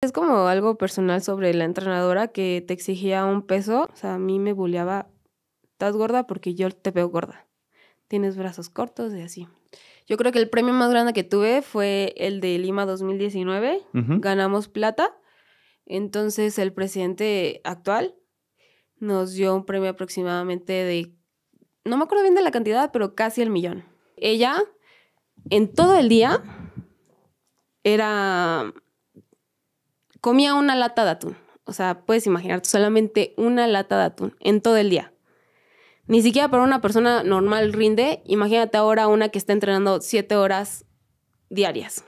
Es como algo personal sobre la entrenadora que te exigía un peso. O sea, a mí me bulleaba, estás gorda porque yo te veo gorda. Tienes brazos cortos y así. Yo creo que el premio más grande que tuve fue el de Lima 2019. Ganamos plata. Entonces el presidente actual nos dio un premio aproximadamente de, no me acuerdo bien de la cantidad, pero casi el millón. Ella, en todo el día, era comía una lata de atún. O sea, puedes imaginar solamente una lata de atún en todo el día. Ni siquiera para una persona normal rinde. Imagínate ahora una que está entrenando siete horas diarias.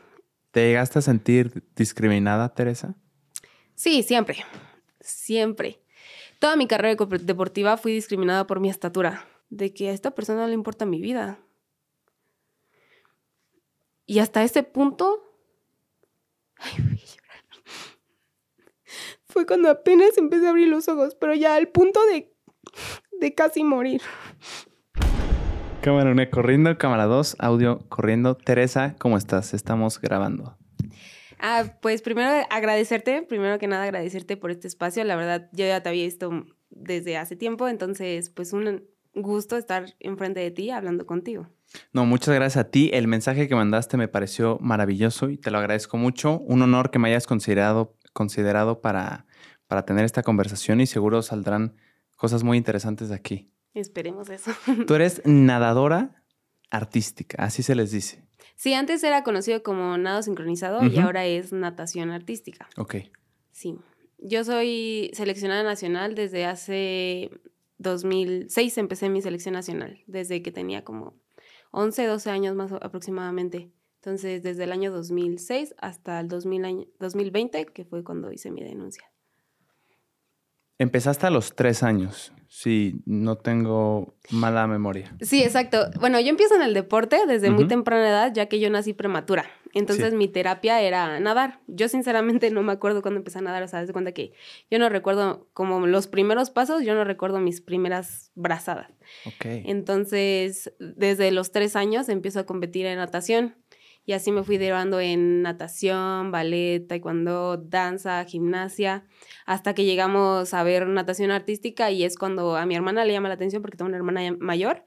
¿Te llegaste a sentir discriminada, Teresa? Sí, siempre. Siempre. Toda mi carrera deportiva fui discriminada por mi estatura. De que a esta persona no le importa mi vida. Y hasta ese punto fue cuando apenas empecé a abrir los ojos, pero ya al punto de, casi morir. Cámara 1 corriendo, cámara 2, audio corriendo. Teresa, ¿cómo estás? Estamos grabando. Ah, pues primero agradecerte, primero que nada agradecerte por este espacio. La verdad, yo ya te había visto desde hace tiempo, entonces pues un gusto estar enfrente de ti hablando contigo. No, muchas gracias a ti. El mensaje que mandaste me pareció maravilloso y te lo agradezco mucho. Un honor que me hayas considerado considerado para, para tener esta conversación y seguro saldrán cosas muy interesantes de aquí. Esperemos eso. Tú eres nadadora artística, así se les dice. Sí, antes era conocido como nado sincronizado y ahora es natación artística. Ok. Sí. Yo soy seleccionada nacional desde hace 2006 empecé mi selección nacional, desde que tenía como 11, 12 años más aproximadamente. Entonces, desde el año 2006 hasta el 2020, que fue cuando hice mi denuncia. Empezaste a los tres años, si no tengo mala memoria. Sí, exacto. Bueno, yo empiezo en el deporte desde muy temprana edad, ya que yo nací prematura. Entonces mi terapia era nadar. Yo sinceramente no me acuerdo cuando empecé a nadar, o sea, de cuenta que yo no recuerdo como los primeros pasos, yo no recuerdo mis primeras brazadas. Ok. Entonces, desde los tres años empiezo a competir en natación. Y así me fui derivando en natación, ballet, taekwondo, danza, gimnasia, hasta que llegamos a ver natación artística y es cuando a mi hermana le llama la atención porque tengo una hermana mayor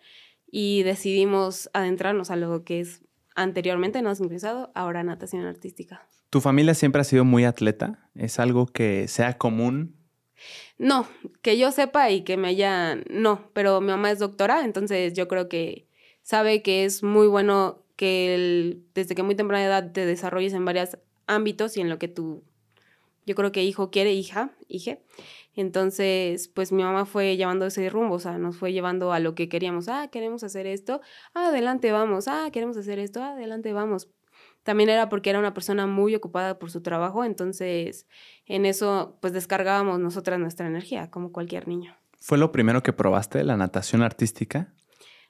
y decidimos adentrarnos a lo que es anteriormente no sincronizado, ahora natación artística. ¿Tu familia siempre ha sido muy atleta? ¿Es algo que sea común? No, que yo sepa y que me haya... No, pero mi mamá es doctora, entonces yo creo que sabe que es muy bueno que desde que muy temprana edad te desarrolles en varios ámbitos y en lo que tú, yo creo que hijo quiere, hija, hije. Entonces, pues mi mamá fue llevando ese rumbo, o sea, nos fue llevando a lo que queríamos. Ah, queremos hacer esto, ah, adelante vamos, ah, queremos hacer esto, ah, adelante vamos. También era porque era una persona muy ocupada por su trabajo, entonces en eso pues descargábamos nosotras nuestra energía, como cualquier niño. ¿Fue lo primero que probaste, la natación artística?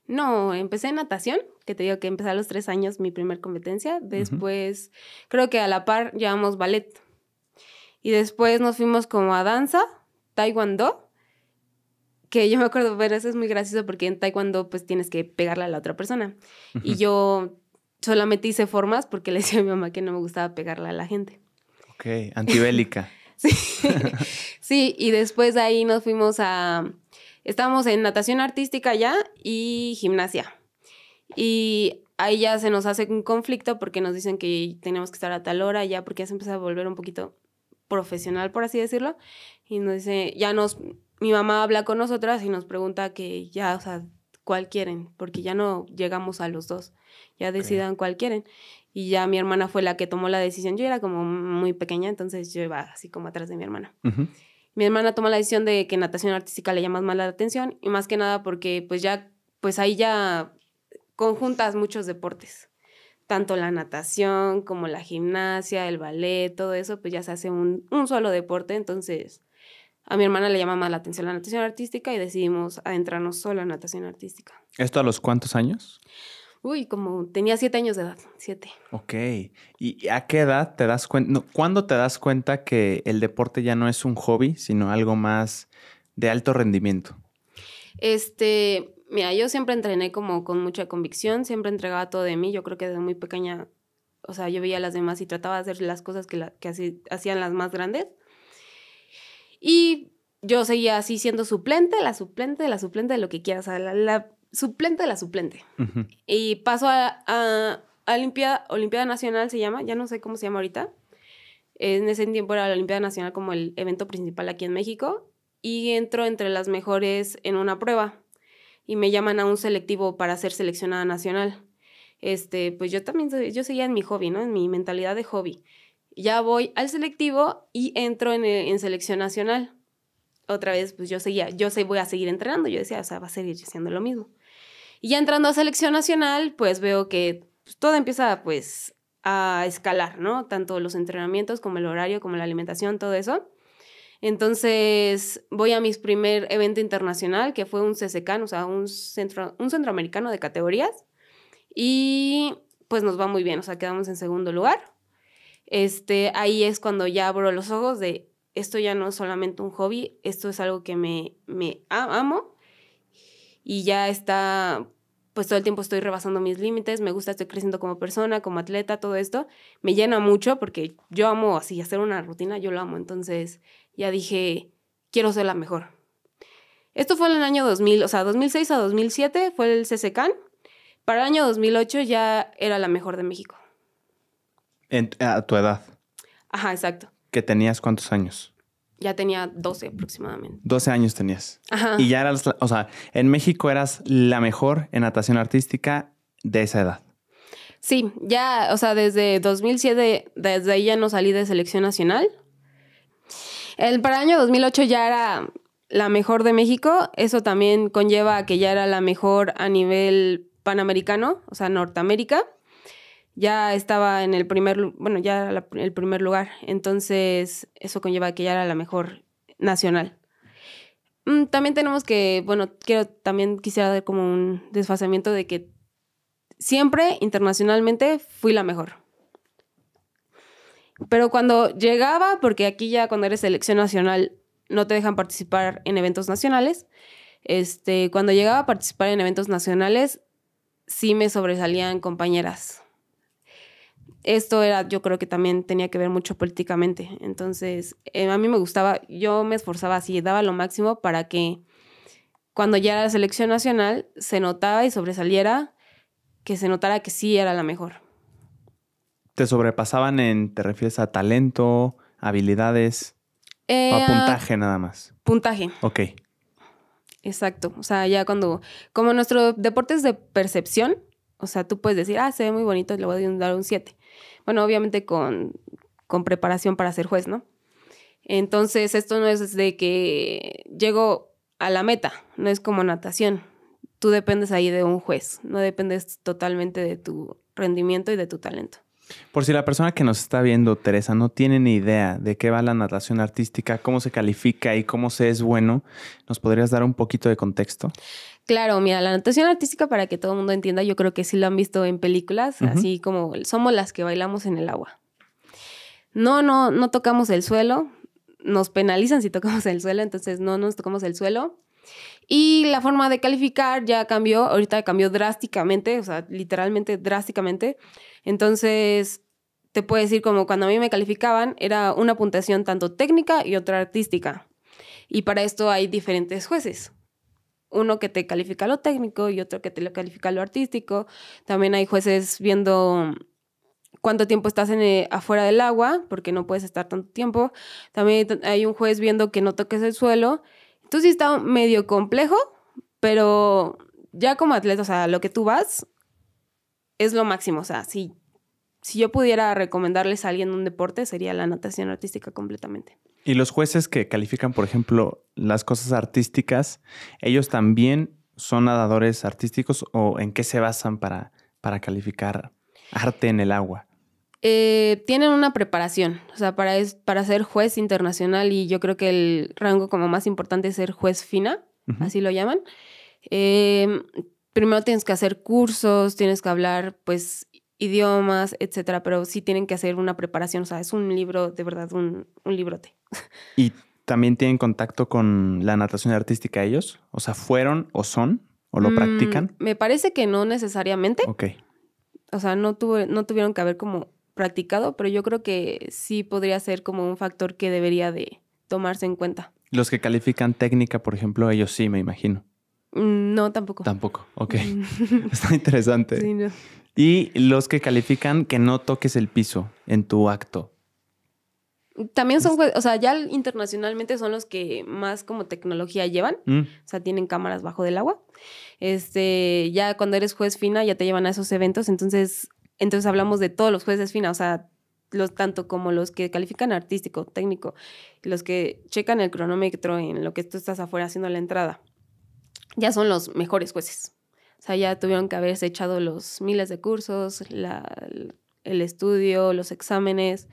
No, empecé en natación, que te digo que empecé a los tres años mi primer competencia. Después, creo que a la par llevamos ballet. Y después nos fuimos como a danza, taekwondo, que yo me acuerdo, pero eso es muy gracioso porque en taekwondo pues tienes que pegarle a la otra persona. Y yo solamente hice formas porque le decía a mi mamá que no me gustaba pegarla a la gente. Ok, antibélica. sí. sí, y después ahí nos fuimos a estamos en natación artística ya y gimnasia. Y ahí ya se nos hace un conflicto porque nos dicen que tenemos que estar a tal hora ya porque ya se empieza a volver un poquito profesional, por así decirlo. Y nos dice, ya nos, mi mamá habla con nosotras y nos pregunta que ya, o sea, cuál quieren, porque ya no llegamos a los dos, ya decidan cuál quieren. Y ya mi hermana fue la que tomó la decisión, yo era como muy pequeña, entonces yo iba así como atrás de mi hermana mi hermana toma la decisión de que natación artística le llama más la atención y más que nada porque pues ya, pues ahí ya conjuntas muchos deportes, tanto la natación como la gimnasia, el ballet, todo eso, pues ya se hace un, un solo deporte, entonces a mi hermana le llama más la atención la natación artística y decidimos adentrarnos solo en natación artística. ¿Esto a los cuántos años? Uy, como tenía siete años de edad, siete. Ok. ¿Y a qué edad te das cuenta? ¿Cuándo te das cuenta que el deporte ya no es un hobby, sino algo más de alto rendimiento? Este, mira, yo siempre entrené como con mucha convicción, siempre entregaba todo de mí. Yo creo que desde muy pequeña, o sea, yo veía a las demás y trataba de hacer las cosas que, hacían las más grandes. Y yo seguía así siendo suplente, la suplente, la suplente de lo que quieras. la suplente de la suplente. Y paso a, a, Olimpiada, Nacional, se llama, ya no sé cómo se llama ahorita. En ese tiempo era la Olimpiada Nacional como el evento principal aquí en México. Y entro entre las mejores en una prueba. Y me llaman a un selectivo para ser seleccionada nacional. Este, pues yo también, yo seguía en mi hobby, ¿no? En mi mentalidad de hobby. Ya voy al selectivo y entro en, selección nacional. Otra vez, pues yo seguía, yo voy a seguir entrenando. Yo decía, o sea, va a seguir haciendo lo mismo. Y entrando a selección nacional, pues veo que pues, todo empieza pues a escalar, ¿no? Tanto los entrenamientos como el horario, como la alimentación, todo eso. Entonces voy a mi primer evento internacional, que fue un CSECAN o sea, un, centro, un centroamericano de categorías. Y pues nos va muy bien, o sea, quedamos en segundo lugar. Este, ahí es cuando ya abro los ojos de esto ya no es solamente un hobby, esto es algo que me, me amo y ya está, pues todo el tiempo estoy rebasando mis límites, me gusta, estoy creciendo como persona, como atleta, todo esto, me llena mucho porque yo amo así, hacer una rutina, yo lo amo, entonces ya dije, quiero ser la mejor. Esto fue en el año 2000, o sea, 2006 a 2007 fue el CCCAN. Para el año 2008 ya era la mejor de México. En, a tu edad. Ajá, exacto. ¿Que tenías cuántos años? Ya tenía 12 aproximadamente. 12 años tenías. Ajá. Y ya eras, o sea, en México eras la mejor en natación artística de esa edad. Sí, ya, o sea, desde 2007, desde ahí ya no salí de selección nacional. El, para el año 2008 ya era la mejor de México. Eso también conlleva que ya era la mejor a nivel panamericano, o sea, Norteamérica ya estaba en el primer, bueno, ya el primer lugar. Entonces, eso conlleva que ya era la mejor nacional. Mm, también tenemos que, bueno, quiero también quisiera dar como un desfasamiento de que siempre internacionalmente fui la mejor. Pero cuando llegaba, porque aquí ya cuando eres selección nacional no te dejan participar en eventos nacionales, este, cuando llegaba a participar en eventos nacionales, sí me sobresalían compañeras esto era, yo creo que también tenía que ver mucho políticamente. Entonces, eh, a mí me gustaba, yo me esforzaba así, daba lo máximo para que cuando ya era la selección nacional se notaba y sobresaliera, que se notara que sí era la mejor. ¿Te sobrepasaban en, te refieres a talento, habilidades o a eh, puntaje nada más? Puntaje. Ok. Exacto. O sea, ya cuando, como nuestro deporte es de percepción, o sea, tú puedes decir, ah, se ve muy bonito, le voy a dar un 7 bueno, obviamente con, con preparación para ser juez, ¿no? Entonces, esto no es de que llego a la meta, no es como natación. Tú dependes ahí de un juez, no dependes totalmente de tu rendimiento y de tu talento. Por si la persona que nos está viendo, Teresa, no tiene ni idea de qué va la natación artística, cómo se califica y cómo se es bueno, ¿nos podrías dar un poquito de contexto? Claro, mira, la natación artística, para que todo el mundo entienda, yo creo que sí lo han visto en películas, así como somos las que bailamos en el agua. No, no, no tocamos el suelo, nos penalizan si tocamos el suelo, entonces no nos tocamos el suelo. Y la forma de calificar ya cambió, ahorita cambió drásticamente, o sea, literalmente drásticamente. Entonces, te puedo decir como cuando a mí me calificaban, era una puntuación tanto técnica y otra artística. Y para esto hay diferentes jueces uno que te califica lo técnico y otro que te lo califica lo artístico. También hay jueces viendo cuánto tiempo estás en, eh, afuera del agua, porque no puedes estar tanto tiempo. También hay un juez viendo que no toques el suelo. Entonces sí está medio complejo, pero ya como atleta, o sea, lo que tú vas es lo máximo. O sea, si, si yo pudiera recomendarles a alguien un deporte, sería la natación artística completamente. Y los jueces que califican, por ejemplo, las cosas artísticas, ellos también son nadadores artísticos o en qué se basan para, para calificar arte en el agua? Eh, tienen una preparación, o sea, para, para ser juez internacional y yo creo que el rango como más importante es ser juez fina, así lo llaman. Em, primero tienes que hacer cursos, tienes que hablar pues idiomas, etcétera, pero sí tienen que hacer una preparación, o sea, es un libro, de verdad, un, un librote. ¿Y también tienen contacto con la natación artística ellos? O sea, ¿fueron o son o lo mm, practican? Me parece que no necesariamente. Ok. O sea, no, no tuvieron que haber como practicado, pero yo creo que sí podría ser como un factor que debería de tomarse en cuenta. Los que califican técnica, por ejemplo, ellos sí, me imagino. Mm, no, tampoco. Tampoco, ok. Mm. Está interesante. Sí, Y los que califican que no toques el piso en tu acto, también son, o sea, ya internacionalmente son los que más como tecnología llevan, mm. o sea, tienen cámaras bajo del agua. Este, ya cuando eres juez fina ya te llevan a esos eventos, entonces, entonces hablamos de todos los jueces fina, o sea, los tanto como los que califican artístico, técnico, los que checan el cronómetro en lo que tú estás afuera haciendo la entrada. Ya son los mejores jueces. O sea, ya tuvieron que haberse echado los miles de cursos, el estudio, los exámenes,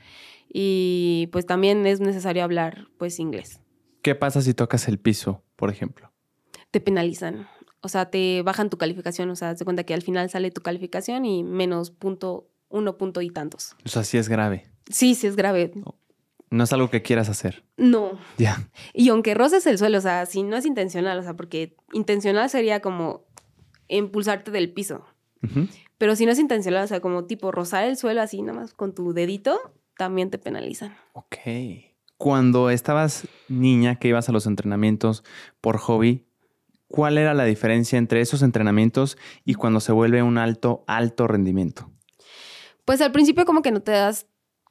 y pues también es necesario hablar pues inglés. ¿Qué pasa si tocas el piso, por ejemplo? Te penalizan, o sea, te bajan tu calificación, o sea, te cuenta que al final sale tu calificación y menos punto, uno punto y tantos. O sea, sí es grave. Sí, sí es grave. No, es algo que quieras hacer. No. Ya. Y aunque roces el suelo, o sea, si no es intencional, o sea, porque intencional sería como impulsarte del piso. Pero si no es intencional, o sea, como tipo rozar el suelo así, nada con tu dedito, también te penalizan. Ok. Cuando estabas niña que ibas a los entrenamientos por hobby, ¿cuál era la diferencia entre esos entrenamientos y cuando se vuelve un alto, alto rendimiento? Pues al principio como que no te das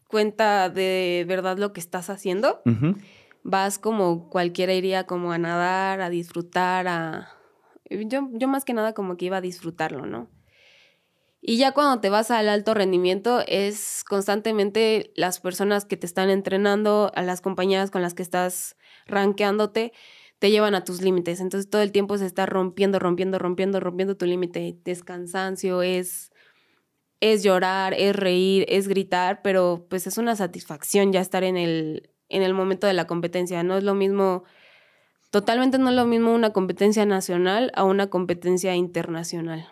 cuenta de verdad lo que estás haciendo. Vas como cualquiera iría como a nadar, a disfrutar, a... yo más que nada como que iba a disfrutarlo, ¿no? Y ya cuando te vas al alto rendimiento es constantemente las personas que te están entrenando, a las compañías con las que estás ranqueándote, te llevan a tus límites. Entonces todo el tiempo se está rompiendo, rompiendo, rompiendo, rompiendo tu límite. Es cansancio, es, es llorar, es reír, es gritar, pero pues es una satisfacción ya estar en el, en el momento de la competencia. No es lo mismo, totalmente no es lo mismo una competencia nacional a una competencia internacional.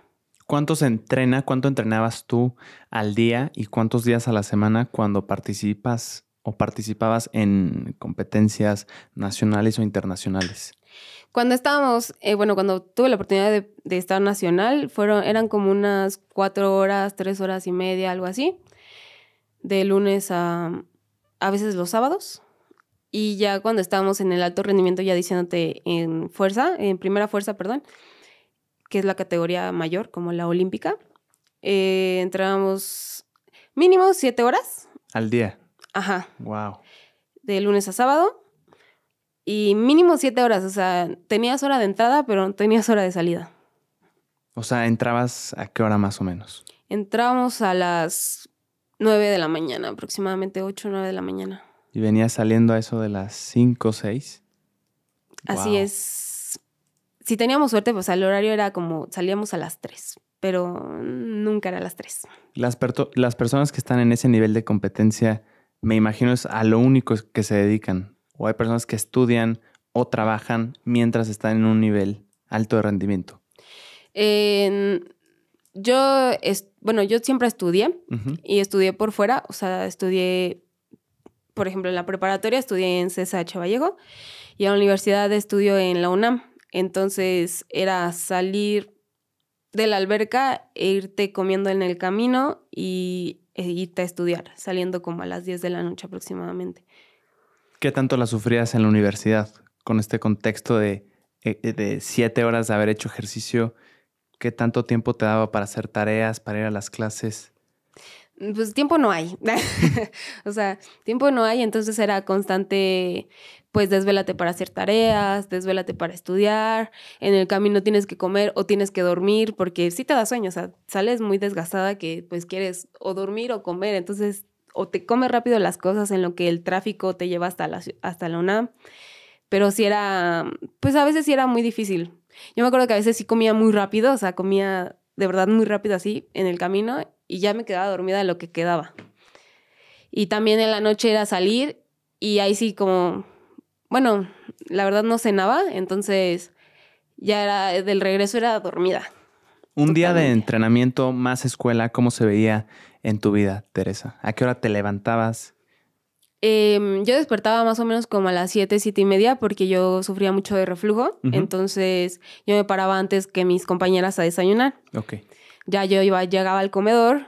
¿Cuánto se entrena, cuánto entrenabas tú al día y cuántos días a la semana cuando participas o participabas en competencias nacionales o internacionales? Cuando estábamos, eh, bueno, cuando tuve la oportunidad de, estar nacional, fueron, eran como unas cuatro horas, tres horas y media, algo así, de lunes a a veces los sábados. Y ya cuando estábamos en el alto rendimiento, ya diciéndote en fuerza, en primera fuerza, perdón, que es la categoría mayor, como la olímpica. Eh, entrábamos mínimo siete horas. Al día. Ajá. Wow. De lunes a sábado. Y mínimo siete horas. O sea, tenías hora de entrada, pero no tenías hora de salida. O sea, entrabas a qué hora más o menos? Entrábamos a las nueve de la mañana, aproximadamente ocho o nueve de la mañana. ¿Y venías saliendo a eso de las cinco o seis? Así es si teníamos suerte, pues el horario era como salíamos a las 3, pero nunca era a las 3. Las, las personas que están en ese nivel de competencia, me imagino es a lo único que se dedican. O hay personas que estudian o trabajan mientras están en un nivel alto de rendimiento. yo, bueno, yo siempre estudié y estudié por fuera, o sea, estudié, por ejemplo, en la preparatoria estudié en CSH Vallejo y en la universidad estudio en la UNAM, entonces era salir de la alberca e irte comiendo en el camino y e irte a estudiar, saliendo como a las 10 de la noche aproximadamente. ¿Qué tanto la sufrías en la universidad con este contexto de, eh, eh, de siete horas de haber hecho ejercicio? ¿Qué tanto tiempo te daba para hacer tareas, para ir a las clases? Pues tiempo no hay. o sea, tiempo no hay, entonces era constante pues desvélate para hacer tareas, desvélate para estudiar, en el camino tienes que comer o tienes que dormir, porque si te da sueño, o sea, sales muy desgastada que pues quieres o dormir o comer, entonces o te comes rápido las cosas en lo que el tráfico te lleva hasta la, hasta la UNAM, pero si era, pues a veces sí era muy difícil. Yo me acuerdo que a veces sí comía muy rápido, o sea, comía de verdad muy rápido así en el camino y ya me quedaba dormida lo que quedaba. Y también en la noche era salir y ahí sí como bueno, la verdad no cenaba, entonces ya era, del regreso era dormida. Un día de entrenamiento más escuela, ¿cómo se veía en tu vida, Teresa? ¿A qué hora te levantabas? Em, yo despertaba más o menos como a las 7, 7 y media porque yo sufría mucho de reflujo, entonces yo me paraba antes que mis compañeras a desayunar. Ok. Ya yo iba, llegaba al comedor,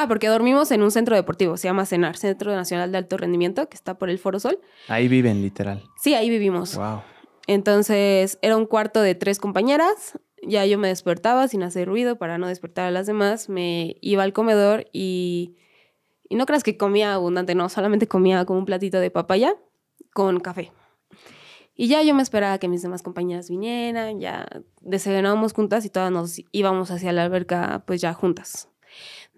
Ah, porque dormimos en un centro deportivo, se llama CENAR, Centro Nacional de Alto Rendimiento, que está por el Foro Sol. Ahí viven, literal. Sí, ahí vivimos. Wow. Entonces, era un cuarto de tres compañeras. Ya yo me despertaba sin hacer ruido para no despertar a las demás. Me iba al comedor y. Y no creas que comía abundante, no, solamente comía como un platito de papaya con café. Y ya yo me esperaba que mis demás compañeras vinieran, ya desayunábamos juntas y todas nos íbamos hacia la alberca, pues ya juntas.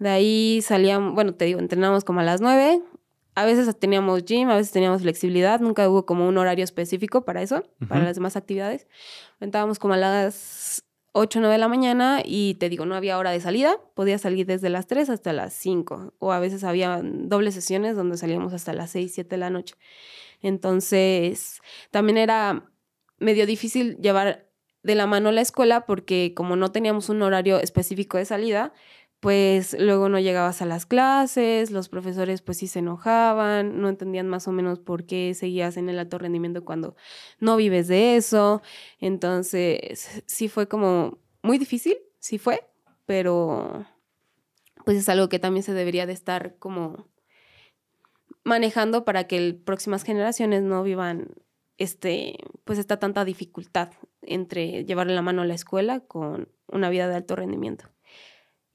De ahí salíamos, bueno, te digo, entrenábamos como a las 9. A veces teníamos gym, a veces teníamos flexibilidad, nunca hubo como un horario específico para eso, para las demás actividades. Entrábamos como a las 8 o 9 de la mañana y te digo, no había hora de salida, podía salir desde las 3 hasta las 5 o a veces había dobles sesiones donde salíamos hasta las 6, 7 de la noche. Entonces, también era medio difícil llevar de la mano la escuela porque como no teníamos un horario específico de salida, pues luego no llegabas a las clases, los profesores pues sí se enojaban, no entendían más o menos por qué seguías en el alto rendimiento cuando no vives de eso. Entonces, sí fue como muy difícil, sí fue, pero pues es algo que también se debería de estar como manejando para que el, próximas generaciones no vivan este pues esta tanta dificultad entre llevarle la mano a la escuela con una vida de alto rendimiento.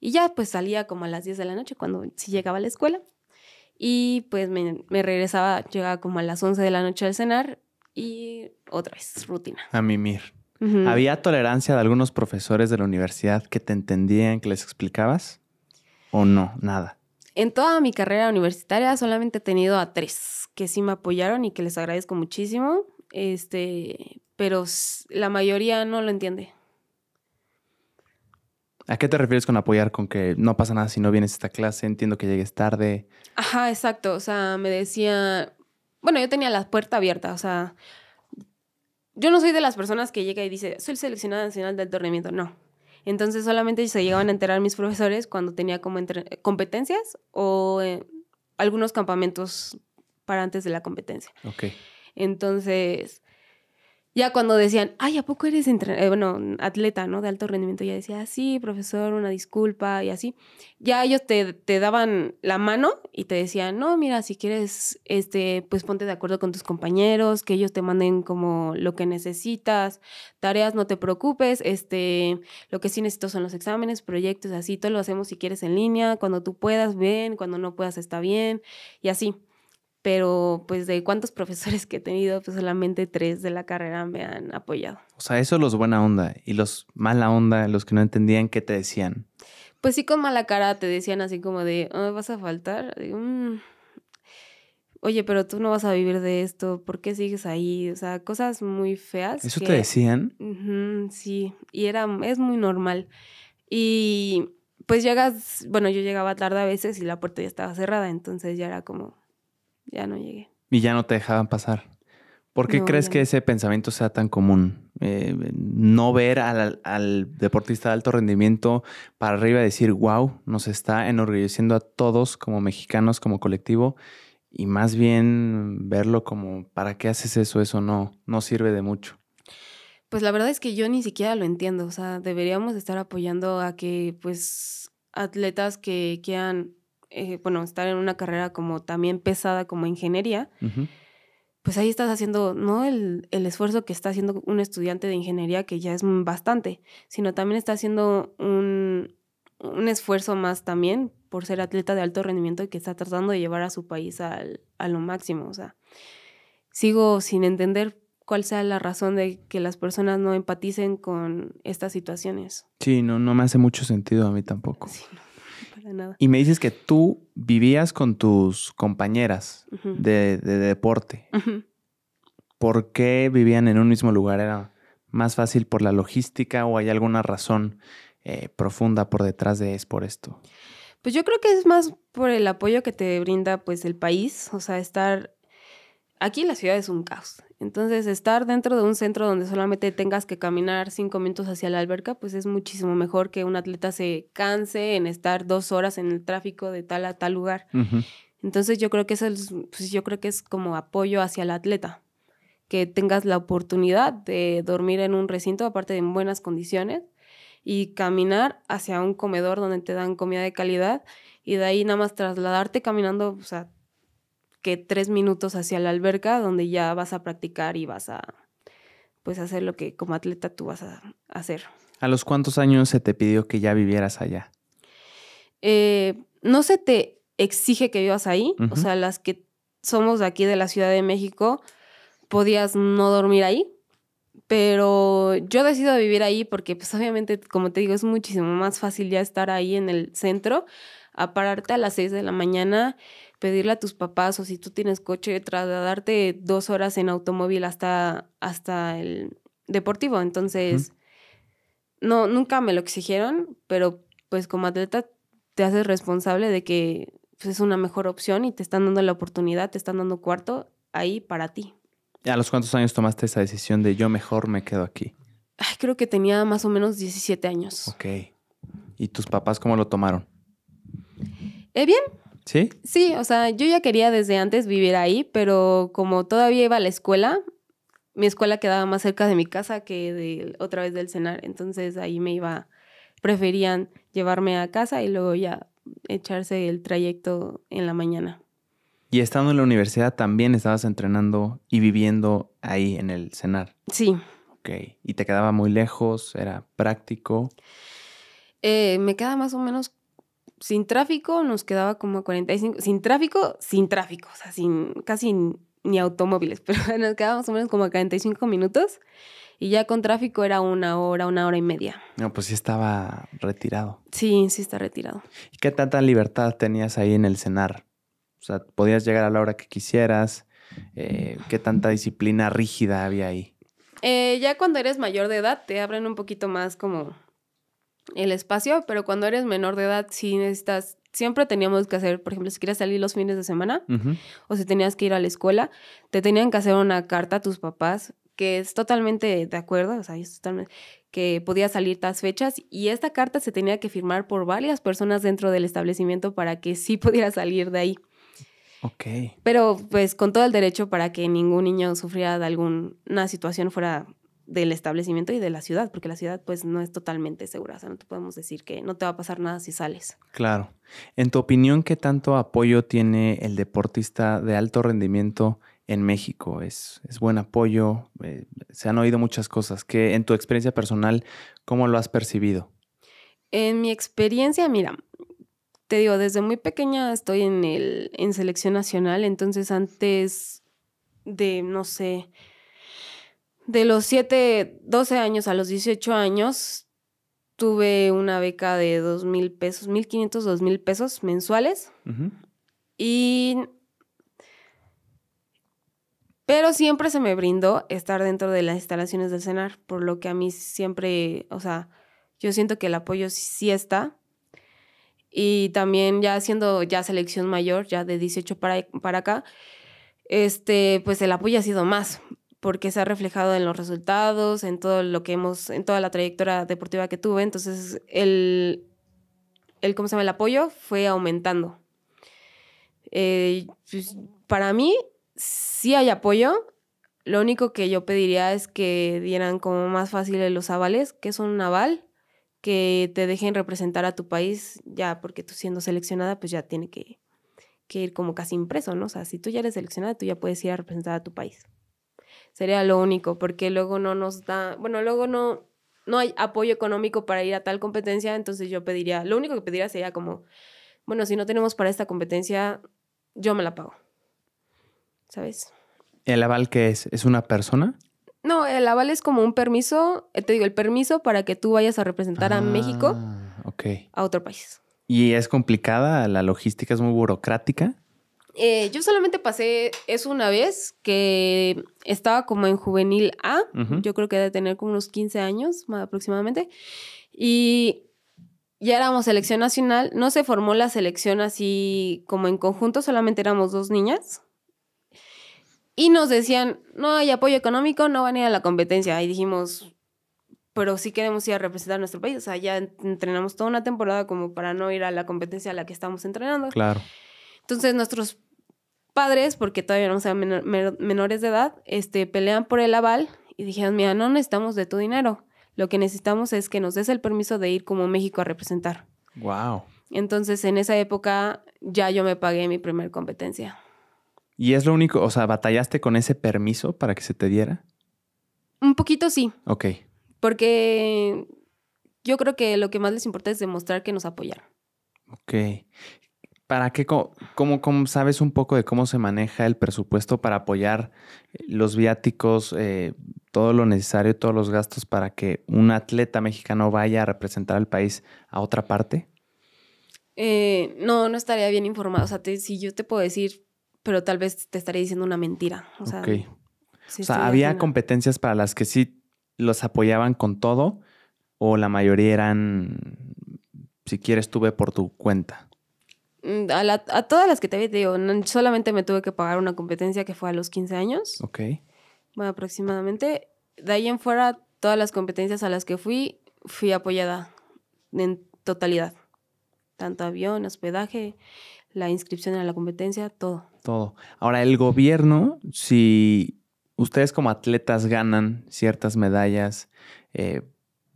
Y ya pues salía como a las 10 de la noche cuando sí llegaba a la escuela. Y pues me, regresaba, llegaba como a las 11 de la noche al cenar y otra vez, rutina. A mimir. ¿Había tolerancia de algunos profesores de la universidad que te entendían, que les explicabas? ¿O no? Nada. En toda mi carrera universitaria solamente he tenido a tres que sí me apoyaron y que les agradezco muchísimo. Este, pero la mayoría no lo entiende. ¿A qué te refieres con apoyar? Con que no pasa nada si no vienes a esta clase, entiendo que llegues tarde. Ajá, exacto. O sea, me decía. Bueno, yo tenía la puerta abierta, o sea. Yo no soy de las personas que llega y dice, soy seleccionada nacional del torneo. No. Entonces solamente se llegaban a enterar mis profesores cuando tenía como competencias o eh, algunos campamentos para antes de la competencia. Ok. Entonces, ya cuando decían, ay, ¿a poco eres eh, bueno, atleta, ¿no? De alto rendimiento, ya decía, ah, sí, profesor, una disculpa y así. Ya ellos te, te, daban la mano y te decían, no, mira, si quieres, este, pues ponte de acuerdo con tus compañeros, que ellos te manden como lo que necesitas, tareas, no te preocupes, este, lo que sí necesito son los exámenes, proyectos, así, todo lo hacemos si quieres en línea, cuando tú puedas, bien, cuando no puedas, está bien, y así pero pues de cuántos profesores que he tenido, pues solamente tres de la carrera me han apoyado. O sea, eso los buena onda y los mala onda, los que no entendían qué te decían. Pues sí, con mala cara te decían así como de, ah, vas a faltar. Mm, oye, pero tú no vas a vivir de esto, ¿por qué sigues ahí? O sea, cosas muy feas. ¿Eso te decían? sí, y era, es muy normal. Y pues llegas, bueno, yo llegaba tarde a veces y la puerta ya estaba cerrada, entonces ya era como, ya no llegué. Y ya no te dejaban pasar. ¿Por qué crees que ese pensamiento sea tan común? Eh, no ver al, al, deportista de alto rendimiento para arriba y decir, wow, nos está enorgulleciendo a todos como mexicanos, como colectivo, y más bien verlo como, ¿para qué haces eso? Eso no, no sirve de mucho. Pues la verdad es que yo ni siquiera lo entiendo, o sea, deberíamos estar apoyando a que pues atletas que quieran eh, bueno, estar en una carrera como también pesada como ingeniería, pues ahí estás haciendo no el, esfuerzo que está haciendo un estudiante de ingeniería, que ya es bastante, sino también está haciendo un, esfuerzo más también por ser atleta de alto rendimiento y que está tratando de llevar a su país al, a lo máximo. O sea, sigo sin entender cuál sea la razón de que las personas no empaticen con estas situaciones. Sí, no, no me hace mucho sentido a mí tampoco. no. Y me dices que tú vivías con tus compañeras de, deporte. ¿Por qué vivían en un mismo lugar? ¿Era más fácil por la logística o hay alguna razón eh, profunda por detrás de es por esto? Pues yo creo que es más por el apoyo que te brinda pues el país, o sea, estar Aquí la ciudad es un caos. Entonces, estar dentro de un centro donde solamente tengas que caminar cinco minutos hacia la alberca, pues es muchísimo mejor que un atleta se canse en estar dos horas en el tráfico de tal a tal lugar. Entonces, yo creo que eso es, pues, yo creo que es como apoyo hacia el atleta, que tengas la oportunidad de dormir en un recinto, aparte de en buenas condiciones, y caminar hacia un comedor donde te dan comida de calidad, y de ahí nada más trasladarte caminando, o sea, tres minutos hacia la alberca donde ya vas a practicar y vas a pues hacer lo que como atleta tú vas a hacer. ¿A los cuántos años se te pidió que ya vivieras allá? Eh, no se te exige que vivas ahí, o sea, las que somos de aquí de la Ciudad de México, podías no dormir ahí, pero yo decido vivir ahí porque pues obviamente, como te digo, es muchísimo más fácil ya estar ahí en el centro, a pararte a las seis de la mañana pedirle a tus papás o si tú tienes coche, trasladarte dos horas en automóvil hasta, hasta el deportivo. Entonces, no, nunca me lo exigieron, pero pues como atleta te haces responsable de que pues, es una mejor opción y te están dando la oportunidad, te están dando cuarto ahí para ti. ¿A los cuántos años tomaste esa decisión de yo mejor me quedo aquí? creo que tenía más o menos 17 años. Ok. ¿Y tus papás cómo lo tomaron? Eh, bien, ¿Sí? Sí, o sea, yo ya quería desde antes vivir ahí, pero como todavía iba a la escuela, mi escuela quedaba más cerca de mi casa que de, otra vez del cenar, entonces ahí me iba, preferían llevarme a casa y luego ya echarse el trayecto en la mañana. Y estando en la universidad también estabas entrenando y viviendo ahí en el cenar. Sí. Ok. ¿Y te quedaba muy lejos? ¿Era práctico? Eh, me queda más o menos sin tráfico nos quedaba como a 45, sin tráfico, sin tráfico, o sea, sin casi ni automóviles, pero nos quedábamos o menos como a 45 minutos y ya con tráfico era una hora, una hora y media. No, pues sí estaba retirado. Sí, sí está retirado. ¿Y qué tanta libertad tenías ahí en el cenar? O sea, podías llegar a la hora que quisieras. Eh, ¿Qué tanta disciplina rígida había ahí? Eh, ya cuando eres mayor de edad te abren un poquito más como el espacio, pero cuando eres menor de edad sí necesitas, siempre teníamos que hacer, por ejemplo, si querías salir los fines de semana o si tenías que ir a la escuela, te tenían que hacer una carta a tus papás, que es totalmente de acuerdo, o sea, totalmente, que podía salir tas fechas y esta carta se tenía que firmar por varias personas dentro del establecimiento para que sí pudiera salir de ahí. Ok. Pero pues con todo el derecho para que ningún niño sufriera de alguna situación fuera del establecimiento y de la ciudad, porque la ciudad pues no es totalmente segura, o sea, no te podemos decir que no te va a pasar nada si sales. Claro. En tu opinión, ¿qué tanto apoyo tiene el deportista de alto rendimiento en México? ¿Es, es buen apoyo? Eh, se han oído muchas cosas. ¿Qué, en tu experiencia personal, cómo lo has percibido? En mi experiencia, mira, te digo, desde muy pequeña estoy en, el, en selección nacional, entonces antes de, no sé, de los 7, 12 años a los 18 años, tuve una beca de 2 mil pesos, 1500, 2 mil pesos mensuales. Y. Pero siempre se me brindó estar dentro de las instalaciones del CENAR, por lo que a mí siempre, o sea, yo siento que el apoyo sí está. Y también ya siendo ya selección mayor, ya de 18 para, para acá, este, pues el apoyo ha sido más, porque se ha reflejado en los resultados, en todo lo que hemos, en toda la trayectoria deportiva que tuve. Entonces, el, el ¿cómo se llama? El apoyo fue aumentando. Eh, pues, para mí, si hay apoyo. Lo único que yo pediría es que dieran como más fácil los avales, que es un aval, que te dejen representar a tu país, ya porque tú siendo seleccionada, pues ya tiene que, que ir como casi impreso, ¿no? O sea, si tú ya eres seleccionada, tú ya puedes ir a representar a tu país. Sería lo único, porque luego no nos da, bueno, luego no, no hay apoyo económico para ir a tal competencia, entonces yo pediría, lo único que pediría sería como, bueno, si no tenemos para esta competencia, yo me la pago. ¿Sabes? ¿El aval qué es? ¿Es una persona? No, el aval es como un permiso, eh, te digo, el permiso para que tú vayas a representar a México ah, a otro país. ¿Y es complicada? ¿La logística es muy burocrática? Eh, yo solamente pasé eso una vez que estaba como en juvenil A, yo creo que de tener como unos 15 años más aproximadamente, y ya éramos selección nacional, no se formó la selección así como en conjunto, solamente éramos dos niñas. Y nos decían, no hay apoyo económico, no van a ir a la competencia. Y dijimos, pero sí queremos ir a representar nuestro país. O sea, ya entrenamos toda una temporada como para no ir a la competencia a la que estamos entrenando. Claro. Entonces nuestros padres, porque todavía no sean menores de edad, este, pelean por el aval y dijeron, mira, no necesitamos de tu dinero. Lo que necesitamos es que nos des el permiso de ir como México a representar. Wow. Entonces, en esa época ya yo me pagué mi primera competencia. ¿Y es lo único? O sea, ¿batallaste con ese permiso para que se te diera? Un poquito sí. Ok. Porque yo creo que lo que más les importa es demostrar que nos apoyaron. Ok. ¿Para qué, cómo, sabes un poco de cómo se maneja el presupuesto para apoyar eh, los viáticos, eh, todo lo necesario, todos los gastos para que un atleta mexicano vaya a representar al país a otra parte? Eh, no, no estaría bien informado. O sea, si yo te puedo decir, pero tal vez te estaría diciendo una mentira. O sea, o sea había competencias para las que sí los apoyaban con todo o la mayoría eran, si quieres, tuve por tu cuenta. Mm, a, todas las que te había te digo, no, solamente me tuve que pagar una competencia que fue a los 15 años. Ok. Bueno, aproximadamente. De ahí en fuera, todas las competencias a las que fui, fui apoyada en totalidad. Tanto avión, hospedaje, la inscripción a la competencia, todo. Todo. Ahora, el gobierno, si ustedes como atletas ganan ciertas medallas, eh,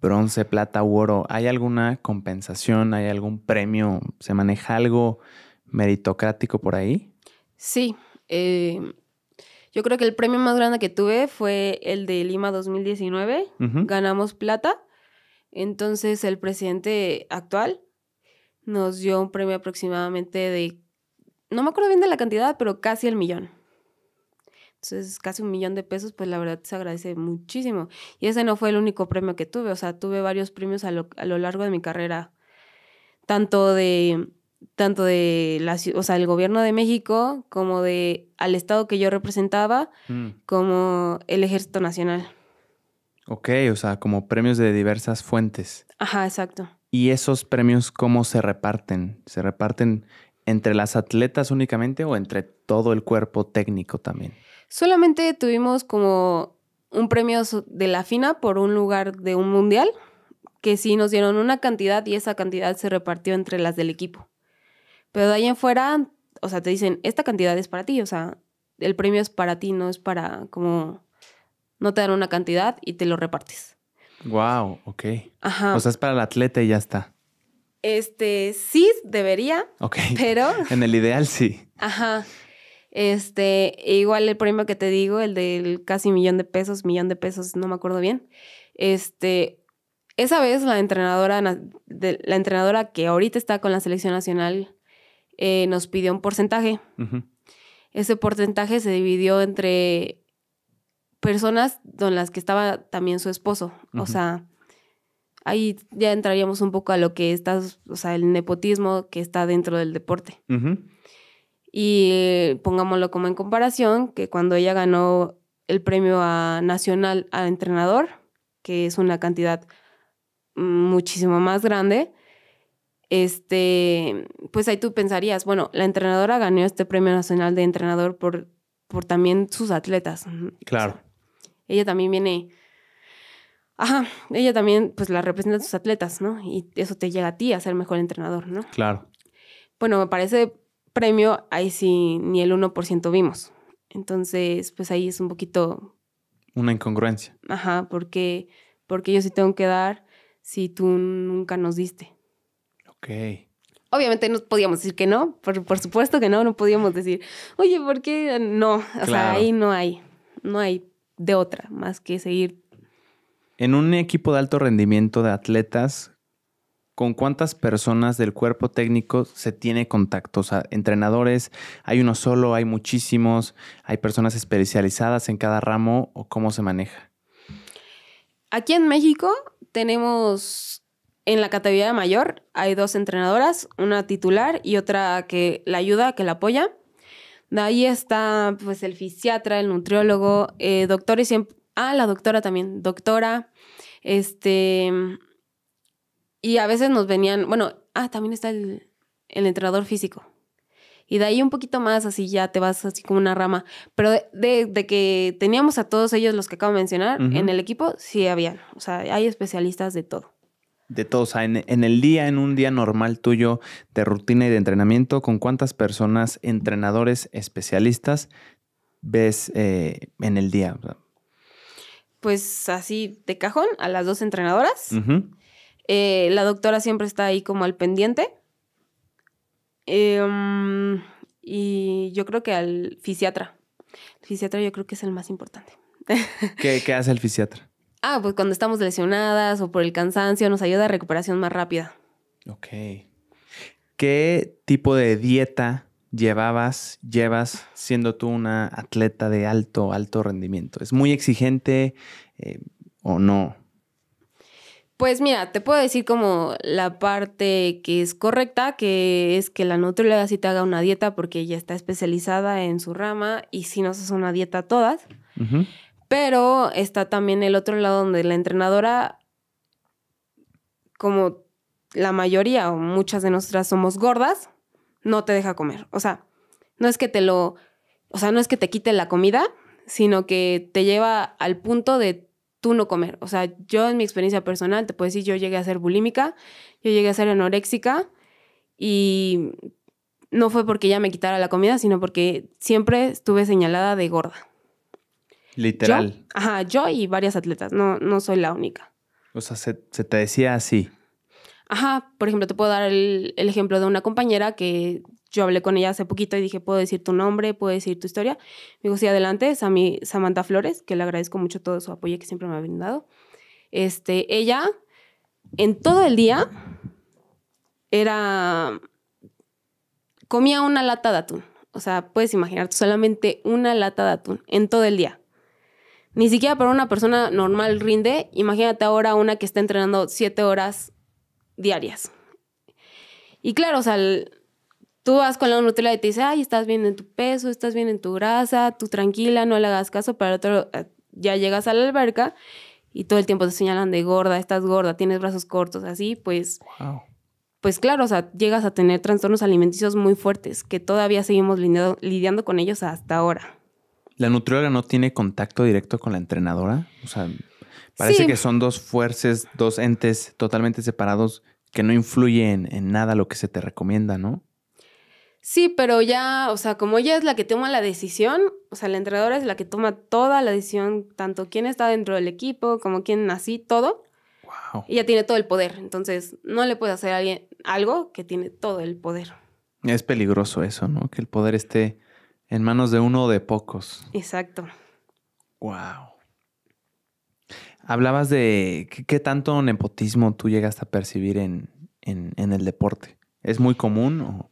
bronce, plata u oro, ¿hay alguna compensación? ¿Hay algún premio? ¿Se maneja algo meritocrático por ahí? Sí. Eh, yo creo que el premio más grande que tuve fue el de Lima 2019. Ganamos plata. Entonces el presidente actual nos dio un premio aproximadamente de, no me acuerdo bien de la cantidad, pero casi el millón. Entonces, casi un millón de pesos, pues la verdad se agradece muchísimo. Y ese no fue el único premio que tuve, o sea, tuve varios premios a lo, largo de mi carrera, tanto de tanto de la, o sea, el gobierno de México como de al estado que yo representaba, mm. como el Ejército Nacional. Ok, o sea, como premios de diversas fuentes. Ajá, exacto. ¿Y esos premios cómo se reparten? ¿Se reparten entre las atletas únicamente o entre todo el cuerpo técnico también? Solamente tuvimos como un premio de la FINA por un lugar de un mundial, que sí nos dieron una cantidad y esa cantidad se repartió entre las del equipo. Pero de ahí en fuera, o sea, te dicen, esta cantidad es para ti, o sea, el premio es para ti, no es para como, no te dan una cantidad y te lo repartes. Wow, ok. Ajá. O sea, es para el atleta y ya está. Este, sí, debería. Ok. Pero. En el ideal, sí. Ajá. Este, e igual el premio que te digo, el del casi millón de pesos, millón de pesos, no me acuerdo bien. Este, esa vez la entrenadora, la entrenadora que ahorita está con la selección nacional eh, nos pidió un porcentaje. Ese porcentaje se dividió entre personas con las que estaba también su esposo. O sea, ahí ya entraríamos un poco a lo que está, o sea, el nepotismo que está dentro del deporte. Y pongámoslo como en comparación, que cuando ella ganó el premio a nacional a entrenador, que es una cantidad muchísimo más grande, este, pues ahí tú pensarías, bueno, la entrenadora ganó este premio nacional de entrenador por, por también sus atletas. Claro. ella también viene, ajá, ella también pues la representa a sus atletas, ¿no? Y eso te llega a ti a ser mejor entrenador, ¿no? Claro. Bueno, me parece premio, ahí sí ni el 1% vimos. Entonces, pues ahí es un poquito... Una incongruencia. Ajá, porque, porque yo sí tengo que dar si tú nunca nos diste. Ok. Obviamente no podíamos decir que no, por, supuesto que no, no podíamos decir, oye, ¿por qué no? O sea, ahí no hay, no hay de otra más que seguir. En un equipo de alto rendimiento de atletas, con cuántas personas del cuerpo técnico se tiene contacto. O sea, entrenadores, hay uno solo, hay muchísimos, hay personas especializadas en cada ramo o cómo se maneja. Aquí en México tenemos en la categoría mayor, hay dos entrenadoras, una titular y otra que la ayuda, que la apoya. De ahí está pues el fisiatra, el nutriólogo, eh, doctores siempre... Ah, la doctora también, doctora, este, y a veces nos venían, bueno, ah, también está el, entrenador físico. Y de ahí un poquito más, así ya te vas así como una rama. Pero de, que teníamos a todos ellos los que acabo de mencionar en el equipo, sí había. O sea, hay especialistas de todo. De todo, o sea, en, el día, en un día normal tuyo de rutina y de entrenamiento, ¿con cuántas personas, entrenadores, especialistas ves eh, en el día? Pues así de cajón, a las dos entrenadoras. Ajá. Eh, la doctora siempre está ahí como al pendiente. Em, y yo creo que al fisiatra. El fisiatra yo creo que es el más importante. ¿Qué, hace el fisiatra? Ah, pues cuando estamos lesionadas o por el cansancio nos ayuda a recuperación más rápida. Ok. ¿Qué tipo de dieta llevabas, llevas siendo tú una atleta de alto, alto rendimiento? ¿Es muy exigente eh, o no? Pues mira, te puedo decir como la parte que es correcta, que es que la nutrióloga sí te haga una dieta porque ella está especializada en su rama y si nos hace una dieta todas. Pero está también el otro lado donde la entrenadora, como la mayoría o muchas de nosotras somos gordas, no te deja comer. O sea, no es que te lo, o sea, no es que te quite la comida, sino que te lleva al punto de tú no comer. O sea, yo en mi experiencia personal te puedo decir, yo llegué a ser bulímica, yo llegué a ser anoréxica y no fue porque ella me quitara la comida, sino porque siempre estuve señalada de gorda. Literal. Yo, ajá, yo y varias atletas, no, no soy la única. O sea, se, te decía así. Ajá, por ejemplo, te puedo dar el, ejemplo de una compañera que yo hablé con ella hace poquito y dije, ¿puedo decir tu nombre? ¿Puedo decir tu historia? Me dijo, sí, adelante, es a Samantha Flores, que le agradezco mucho todo su apoyo que siempre me ha brindado. Este, ella, en todo el día, era... Comía una lata de atún. O sea, puedes imaginarte solamente una lata de atún en todo el día. Ni siquiera para una persona normal rinde. Imagínate ahora una que está entrenando siete horas diarias. Y claro, o sea, tú vas con la nutrióloga y te dice, ay, estás bien en tu peso, estás bien en tu grasa, tú tranquila, no le hagas caso, pero otro, eh, ya llegas a la alberca y todo el tiempo te señalan de gorda, estás gorda, tienes brazos cortos, así, pues... Pues claro, o sea, llegas a tener trastornos alimenticios muy fuertes que todavía seguimos lidiando, con ellos hasta ahora. ¿La nutrióloga no tiene contacto directo con la entrenadora? O sea, parece que son dos fuerzas, dos entes totalmente separados que no influyen en nada lo que se te recomienda, ¿no? Sí, pero ya, o sea, como ella es la que toma la decisión, o sea, la entrenadora es la que toma toda la decisión, tanto quién está dentro del equipo, como quién nací, todo. Wow. Ella tiene todo el poder, entonces no le puede hacer a alguien algo que tiene todo el poder. Es peligroso eso, ¿no? Que el poder esté en manos de uno o de pocos. Exacto. Wow. Hablabas de qué, tanto nepotismo tú llegas a percibir en el deporte. ¿Es muy común o?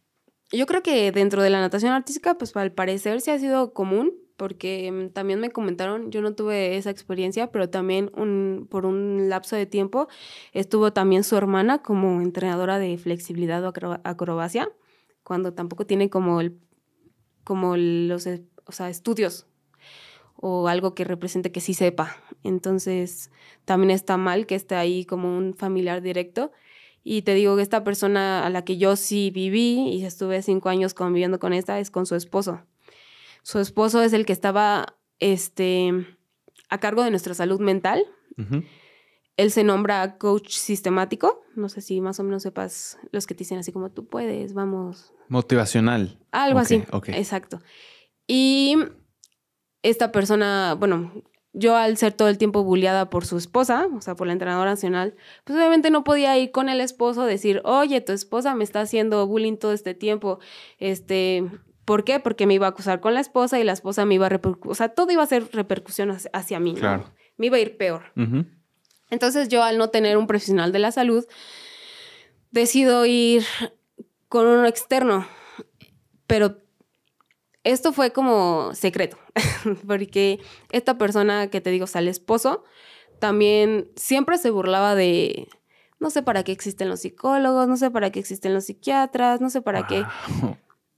yo creo que dentro de la natación artística, pues al parecer sí ha sido común, porque mm, también me comentaron, yo no tuve esa experiencia, pero también un, por un lapso de tiempo estuvo también su hermana como entrenadora de flexibilidad o acrobacia, cuando tampoco tiene como, el, como los eh, o sea, estudios o algo que represente que sí sepa. Entonces, también está mal que esté ahí como un familiar directo y te digo que esta persona a la que yo sí viví y estuve cinco años conviviendo con esta es con su esposo. Su esposo es el que estaba este, a cargo de nuestra salud mental. Él se nombra coach sistemático. No sé si más o menos sepas los que te dicen así como tú puedes, vamos. Motivacional. Algo así. Exacto. Y esta persona, bueno, yo al ser todo el tiempo bulleada por su esposa, o sea, por la entrenadora nacional, pues obviamente no podía ir con el esposo decir, oye, tu esposa me está haciendo bullying todo este tiempo, este, ¿por qué? Porque me iba a acusar con la esposa y la esposa me iba a repercutir, o sea, todo iba a ser repercusión hacia, mí, me iba a ir peor. Entonces yo al no tener un profesional de la salud, decido ir con uno externo, pero esto fue como secreto, porque esta persona que te digo, o el esposo, también siempre se burlaba de, no sé para qué existen los psicólogos, no sé para qué existen los psiquiatras, no sé para qué.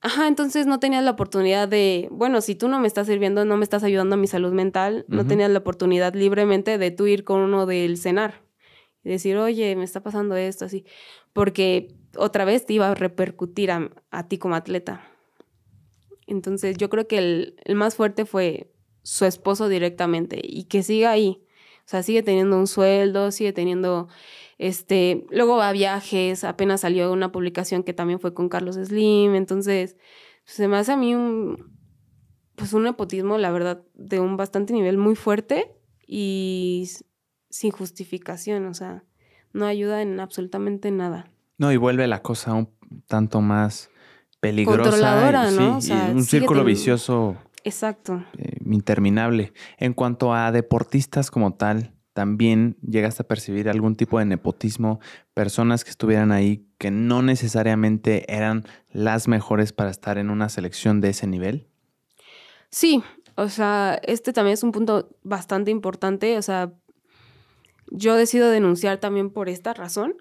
Ajá, entonces no tenías la oportunidad de, bueno, si tú no me estás sirviendo, no me estás ayudando a mi salud mental, no tenías la oportunidad libremente de tú ir con uno del cenar y decir, oye, me está pasando esto, así, porque otra vez te iba a repercutir a ti como atleta. Entonces yo creo que el, más fuerte fue su esposo directamente y que siga ahí. O sea, sigue teniendo un sueldo, sigue teniendo, este, luego va a viajes, apenas salió una publicación que también fue con Carlos Slim, entonces pues, se me hace a mí un, pues un nepotismo, la verdad, de un bastante nivel muy fuerte y sin justificación, o sea, no ayuda en absolutamente nada. No, y vuelve la cosa un tanto más peligrosa. ¿no? un círculo vicioso. Exacto. Eh, interminable. En cuanto a deportistas como tal, también llegaste a percibir algún tipo de nepotismo, personas que estuvieran ahí que no necesariamente eran las mejores para estar en una selección de ese nivel. Sí, o sea, este también es un punto bastante importante, o sea, yo decido denunciar también por esta razón,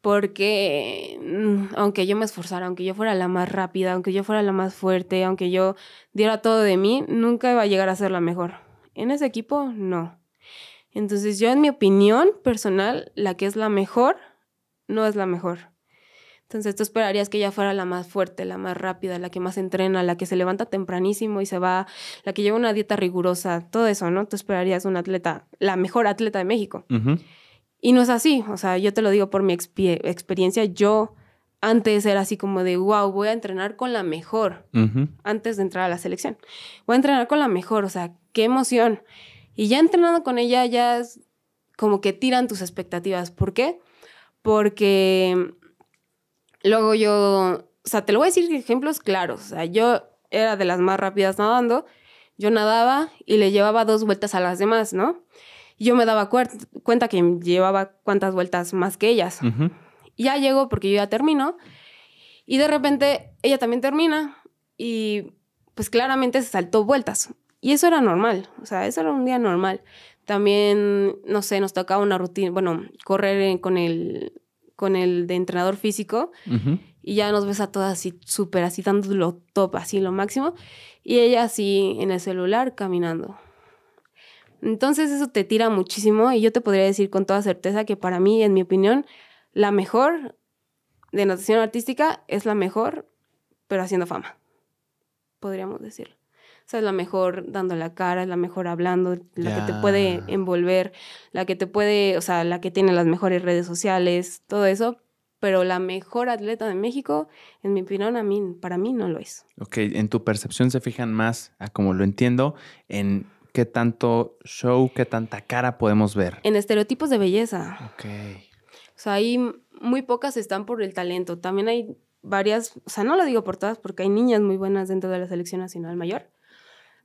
porque mm, aunque yo me esforzara, aunque yo fuera la más rápida, aunque yo fuera la más fuerte, aunque yo diera todo de mí, nunca iba a llegar a ser la mejor. En ese equipo, no. Entonces yo, en mi opinión personal, la que es la mejor, no es la mejor. Entonces tú esperarías que ella fuera la más fuerte, la más rápida, la que más entrena, la que se levanta tempranísimo y se va, la que lleva una dieta rigurosa, todo eso, ¿no? Tú esperarías una atleta, la mejor atleta de México. Y no es así, o sea, yo te lo digo por mi experiencia, yo antes era así como de, wow, voy a entrenar con la mejor, antes de entrar a la selección, voy a entrenar con la mejor, o sea, qué emoción. Y ya entrenando con ella, ya es como que tiran tus expectativas. ¿Por qué? Porque luego yo, o sea, te lo voy a decir ejemplos claros, o sea, yo era de las más rápidas nadando, yo nadaba y le llevaba dos vueltas a las demás, ¿no? yo me daba cuenta que llevaba cuantas vueltas más que ellas. Ya llego porque yo ya termino. Y de repente ella también termina y pues claramente se saltó vueltas. Y eso era normal, o sea, eso era un día normal. También, no sé, nos tocaba una rutina, bueno, correr con el, con el de entrenador físico y ya nos ves a todas así súper, así lo top, así lo máximo. Y ella así en el celular caminando. Entonces eso te tira muchísimo y yo te podría decir con toda certeza que para mí, en mi opinión, la mejor de natación artística es la mejor, pero haciendo fama, podríamos decirlo. O sea, es la mejor dando la cara, es la mejor hablando, la que te puede envolver, la que te puede, o sea, la que tiene las mejores redes sociales, todo eso. Pero la mejor atleta de México, en mi opinión, a mí, para mí no lo es. Ok, en tu percepción se fijan más, a como lo entiendo, en qué tanto show, qué tanta cara podemos ver. En estereotipos de belleza. Ok. O sea, hay muy pocas están por el talento. También hay varias, o sea, no lo digo por todas porque hay niñas muy buenas dentro de la selección nacional mayor,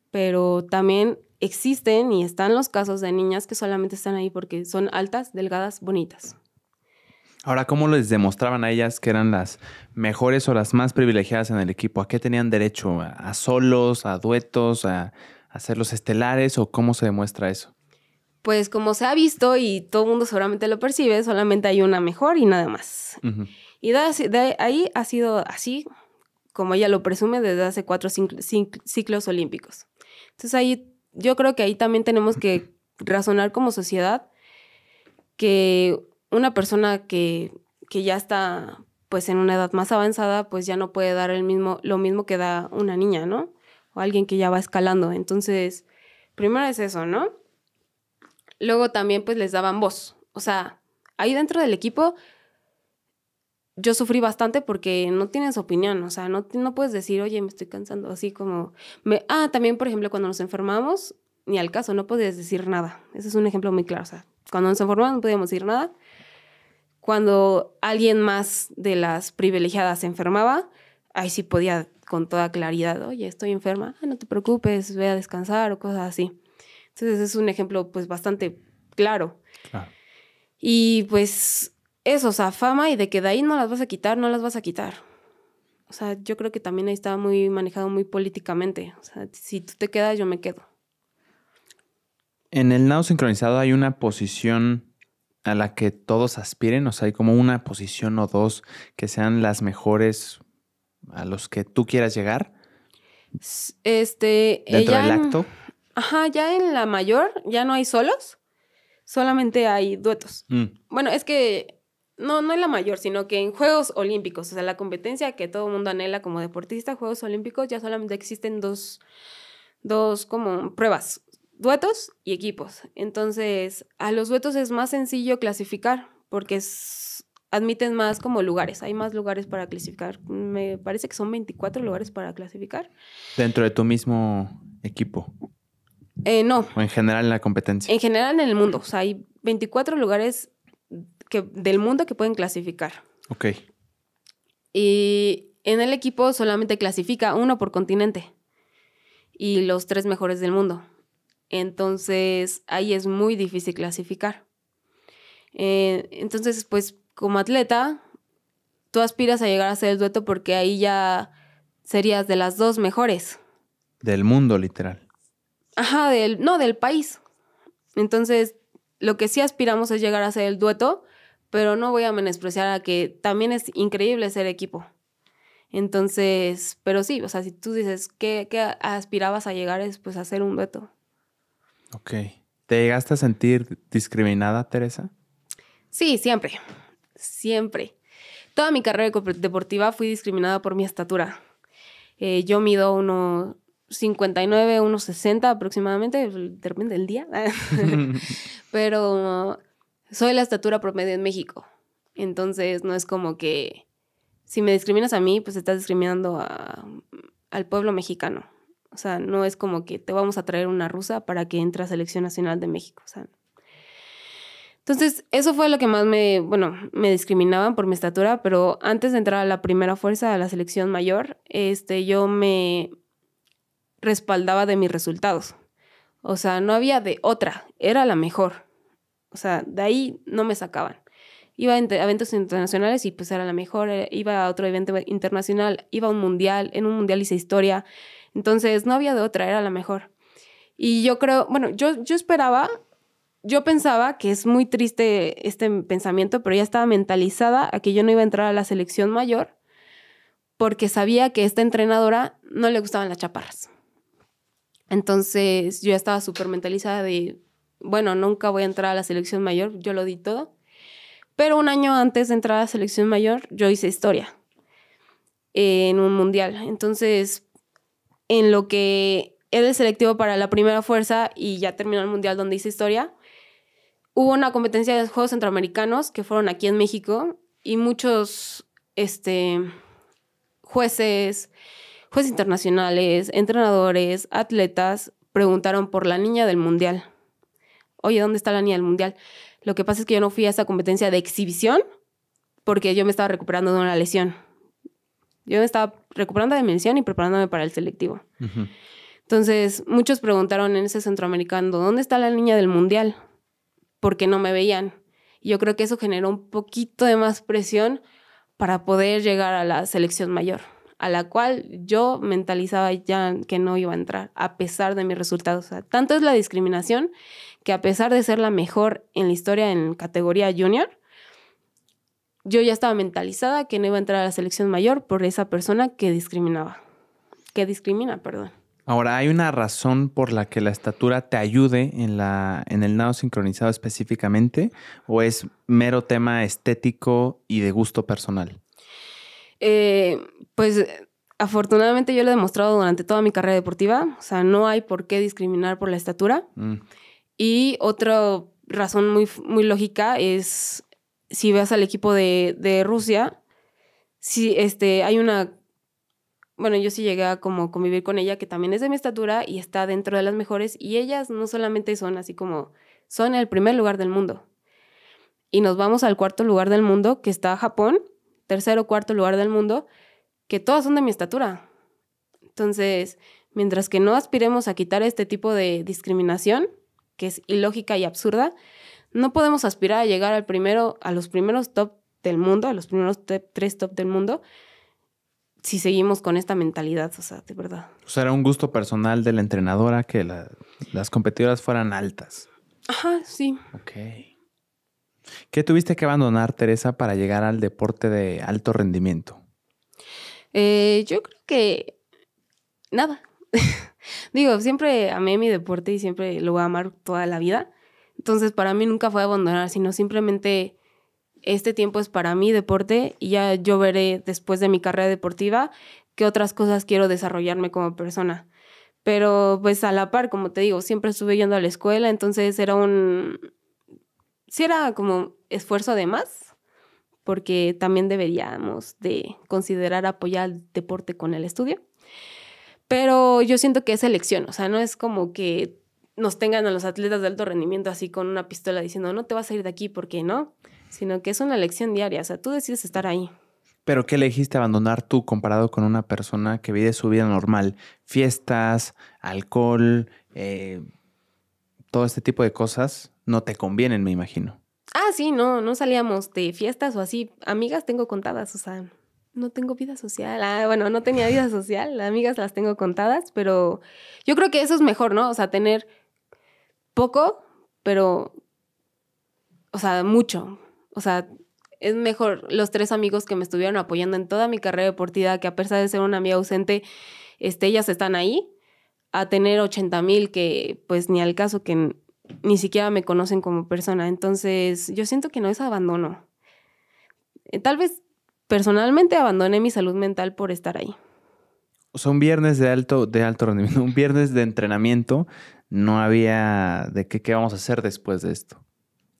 pero también existen y están los casos de niñas que solamente están ahí porque son altas, delgadas, bonitas. Ahora, ¿cómo les demostraban a ellas que eran las mejores o las más privilegiadas en el equipo? ¿A qué tenían derecho? ¿A solos? ¿A duetos? ¿A los estelares o cómo se demuestra eso? Pues como se ha visto y todo el mundo seguramente lo percibe, solamente hay una mejor y nada más. Y de, ahí ha sido así, como ella lo presume, desde hace cuatro ciclos olímpicos. Entonces ahí yo creo que ahí también tenemos que razonar como sociedad que una persona que, que ya está pues en una edad más avanzada, pues ya no puede dar el mismo, lo mismo que da una niña, ¿no? alguien que ya va escalando. Entonces, primero es eso, ¿no? Luego también pues les daban voz. O sea, ahí dentro del equipo yo sufrí bastante porque no tienes opinión, o sea, no, puedes decir, oye, me estoy cansando, así como... Me... Ah, también, por ejemplo, cuando nos enfermamos, ni al caso, no podías decir nada. Ese es un ejemplo muy claro, o sea, cuando nos enfermamos no podíamos decir nada. Cuando alguien más de las privilegiadas se enfermaba, ahí sí podía con toda claridad, oye, estoy enferma, ah, no te preocupes, ve a descansar o cosas así. Entonces es un ejemplo pues bastante claro. Y pues eso, o sea, fama y de que de ahí no las vas a quitar, no las vas a quitar. O sea, yo creo que también ahí estaba muy manejado muy políticamente. O sea, si tú te quedas, yo me quedo. En el nado sincronizado hay una posición a la que todos aspiren, o sea, hay como una posición o dos que sean las mejores a los que tú quieras llegar? Este, eh, dentro del acto. Ajá, ya en la mayor ya no hay solos, solamente hay duetos. Mm. Bueno, es que no, no en la mayor, sino que en Juegos Olímpicos, o sea, la competencia que todo el mundo anhela como deportista, Juegos Olímpicos, ya solamente existen dos, dos como pruebas, duetos y equipos. Entonces, a los duetos es más sencillo clasificar porque es admiten más como lugares, hay más lugares para clasificar. Me parece que son 24 lugares para clasificar. ¿Dentro de tu mismo equipo? Eh, no. ¿O en general en la competencia? En general en el mundo, o sea, hay 24 lugares que, del mundo que pueden clasificar. Ok. Y en el equipo solamente clasifica uno por continente y los tres mejores del mundo. Entonces ahí es muy difícil clasificar. Eh, entonces, pues como atleta, tú aspiras a llegar a ser el dueto porque ahí ya serías de las dos mejores. Del mundo, literal. Ajá, del, no, del país. Entonces, lo que sí aspiramos es llegar a ser el dueto, pero no voy a menospreciar a que también es increíble ser equipo. Entonces, pero sí, o sea, si tú dices, ¿qué, qué aspirabas a llegar? Es pues a ser un dueto. Ok. ¿Te llegaste a sentir discriminada, Teresa? Sí, siempre siempre. Toda mi carrera deportiva fui discriminada por mi estatura. Eh, yo mido unos 59, unos 60 aproximadamente, depende del día. Pero soy la estatura promedio en México. Entonces no es como que si me discriminas a mí, pues estás discriminando al pueblo mexicano. O sea, no es como que te vamos a traer una rusa para que entre a Selección Nacional de México. O sea, entonces, eso fue lo que más me, bueno, me discriminaban por mi estatura, pero antes de entrar a la primera fuerza, de la selección mayor, este, yo me respaldaba de mis resultados. O sea, no había de otra, era la mejor. O sea, de ahí no me sacaban. Iba a eventos internacionales y pues era la mejor, eh, iba a otro evento internacional, iba a un mundial, en un mundial hice historia. Entonces, no había de otra, era la mejor. Y yo creo, bueno, yo, yo esperaba yo pensaba que es muy triste este pensamiento, pero ya estaba mentalizada a que yo no iba a entrar a la selección mayor porque sabía que esta entrenadora no le gustaban las chaparras. Entonces yo estaba súper mentalizada de, bueno, nunca voy a entrar a la selección mayor, yo lo di todo. Pero un año antes de entrar a la selección mayor, yo hice historia en un mundial. Entonces, en lo que era el selectivo para la primera fuerza y ya terminó el mundial donde hice historia, hubo una competencia de Juegos Centroamericanos que fueron aquí en México y muchos este, jueces, jueces internacionales, entrenadores, atletas preguntaron por la niña del Mundial. Oye, ¿dónde está la niña del Mundial? Lo que pasa es que yo no fui a esa competencia de exhibición porque yo me estaba recuperando de una lesión. Yo me estaba recuperando de mi lesión y preparándome para el selectivo. Entonces, muchos preguntaron en ese centroamericano, ¿dónde está la niña del Mundial? porque no me veían. yo creo que eso generó un poquito de más presión para poder llegar a la selección mayor, a la cual yo mentalizaba ya que no iba a entrar, a pesar de mis resultados. sea, tanto es la discriminación que a pesar de ser la mejor en la historia en categoría junior, yo ya estaba mentalizada que no iba a entrar a la selección mayor por esa persona que discriminaba, que discrimina, perdón. Ahora, ¿hay una razón por la que la estatura te ayude en, la, en el nado sincronizado específicamente o es mero tema estético y de gusto personal? Eh, pues afortunadamente yo lo he demostrado durante toda mi carrera deportiva, o sea, no hay por qué discriminar por la estatura. Mm. Y otra razón muy, muy lógica es si ves al equipo de, de Rusia, si este, hay una bueno, yo sí llegué a como convivir con ella, que también es de mi estatura y está dentro de las mejores, y ellas no solamente son así como, son el primer lugar del mundo. Y nos vamos al cuarto lugar del mundo, que está Japón, tercero o cuarto lugar del mundo, que todas son de mi estatura. Entonces, mientras que no aspiremos a quitar este tipo de discriminación, que es ilógica y absurda, no podemos aspirar a llegar al primero, a los primeros top del mundo, a los primeros tres top del mundo, si seguimos con esta mentalidad, o sea, de verdad. O sea, era un gusto personal de la entrenadora que las competidoras fueran altas. Ajá, sí. Ok. ¿Qué tuviste que abandonar, Teresa, para llegar al deporte de alto rendimiento? Eh, yo creo que nada. Digo, siempre amé mi deporte y siempre lo voy a amar toda la vida. Entonces, para mí nunca fue abandonar, sino simplemente este tiempo es para mí deporte y ya yo veré después de mi carrera deportiva qué otras cosas quiero desarrollarme como persona. Pero pues a la par, como te digo, siempre estuve yendo a la escuela, entonces era un... Sí era como esfuerzo de más, porque también deberíamos de considerar apoyar el deporte con el estudio. Pero yo siento que es elección, o sea, no es como que nos tengan a los atletas de alto rendimiento así con una pistola diciendo, no te vas a ir de aquí porque no sino que es una lección diaria, o sea, tú decides estar ahí. Pero ¿qué elegiste abandonar tú comparado con una persona que vive su vida normal? Fiestas, alcohol, eh, todo este tipo de cosas no te convienen, me imagino. Ah, sí, no, no salíamos de fiestas o así. Amigas tengo contadas, o sea, no tengo vida social. Ah, bueno, no tenía vida social, amigas las tengo contadas, pero yo creo que eso es mejor, ¿no? O sea, tener poco, pero, o sea, mucho o sea, es mejor los tres amigos que me estuvieron apoyando en toda mi carrera deportiva, que a pesar de ser una amiga ausente, este, ellas están ahí, a tener 80 mil que pues ni al caso que ni siquiera me conocen como persona. Entonces yo siento que no es abandono. Eh, tal vez personalmente abandoné mi salud mental por estar ahí. O sea, un viernes de alto, de alto rendimiento, un viernes de entrenamiento, no había de qué vamos a hacer después de esto.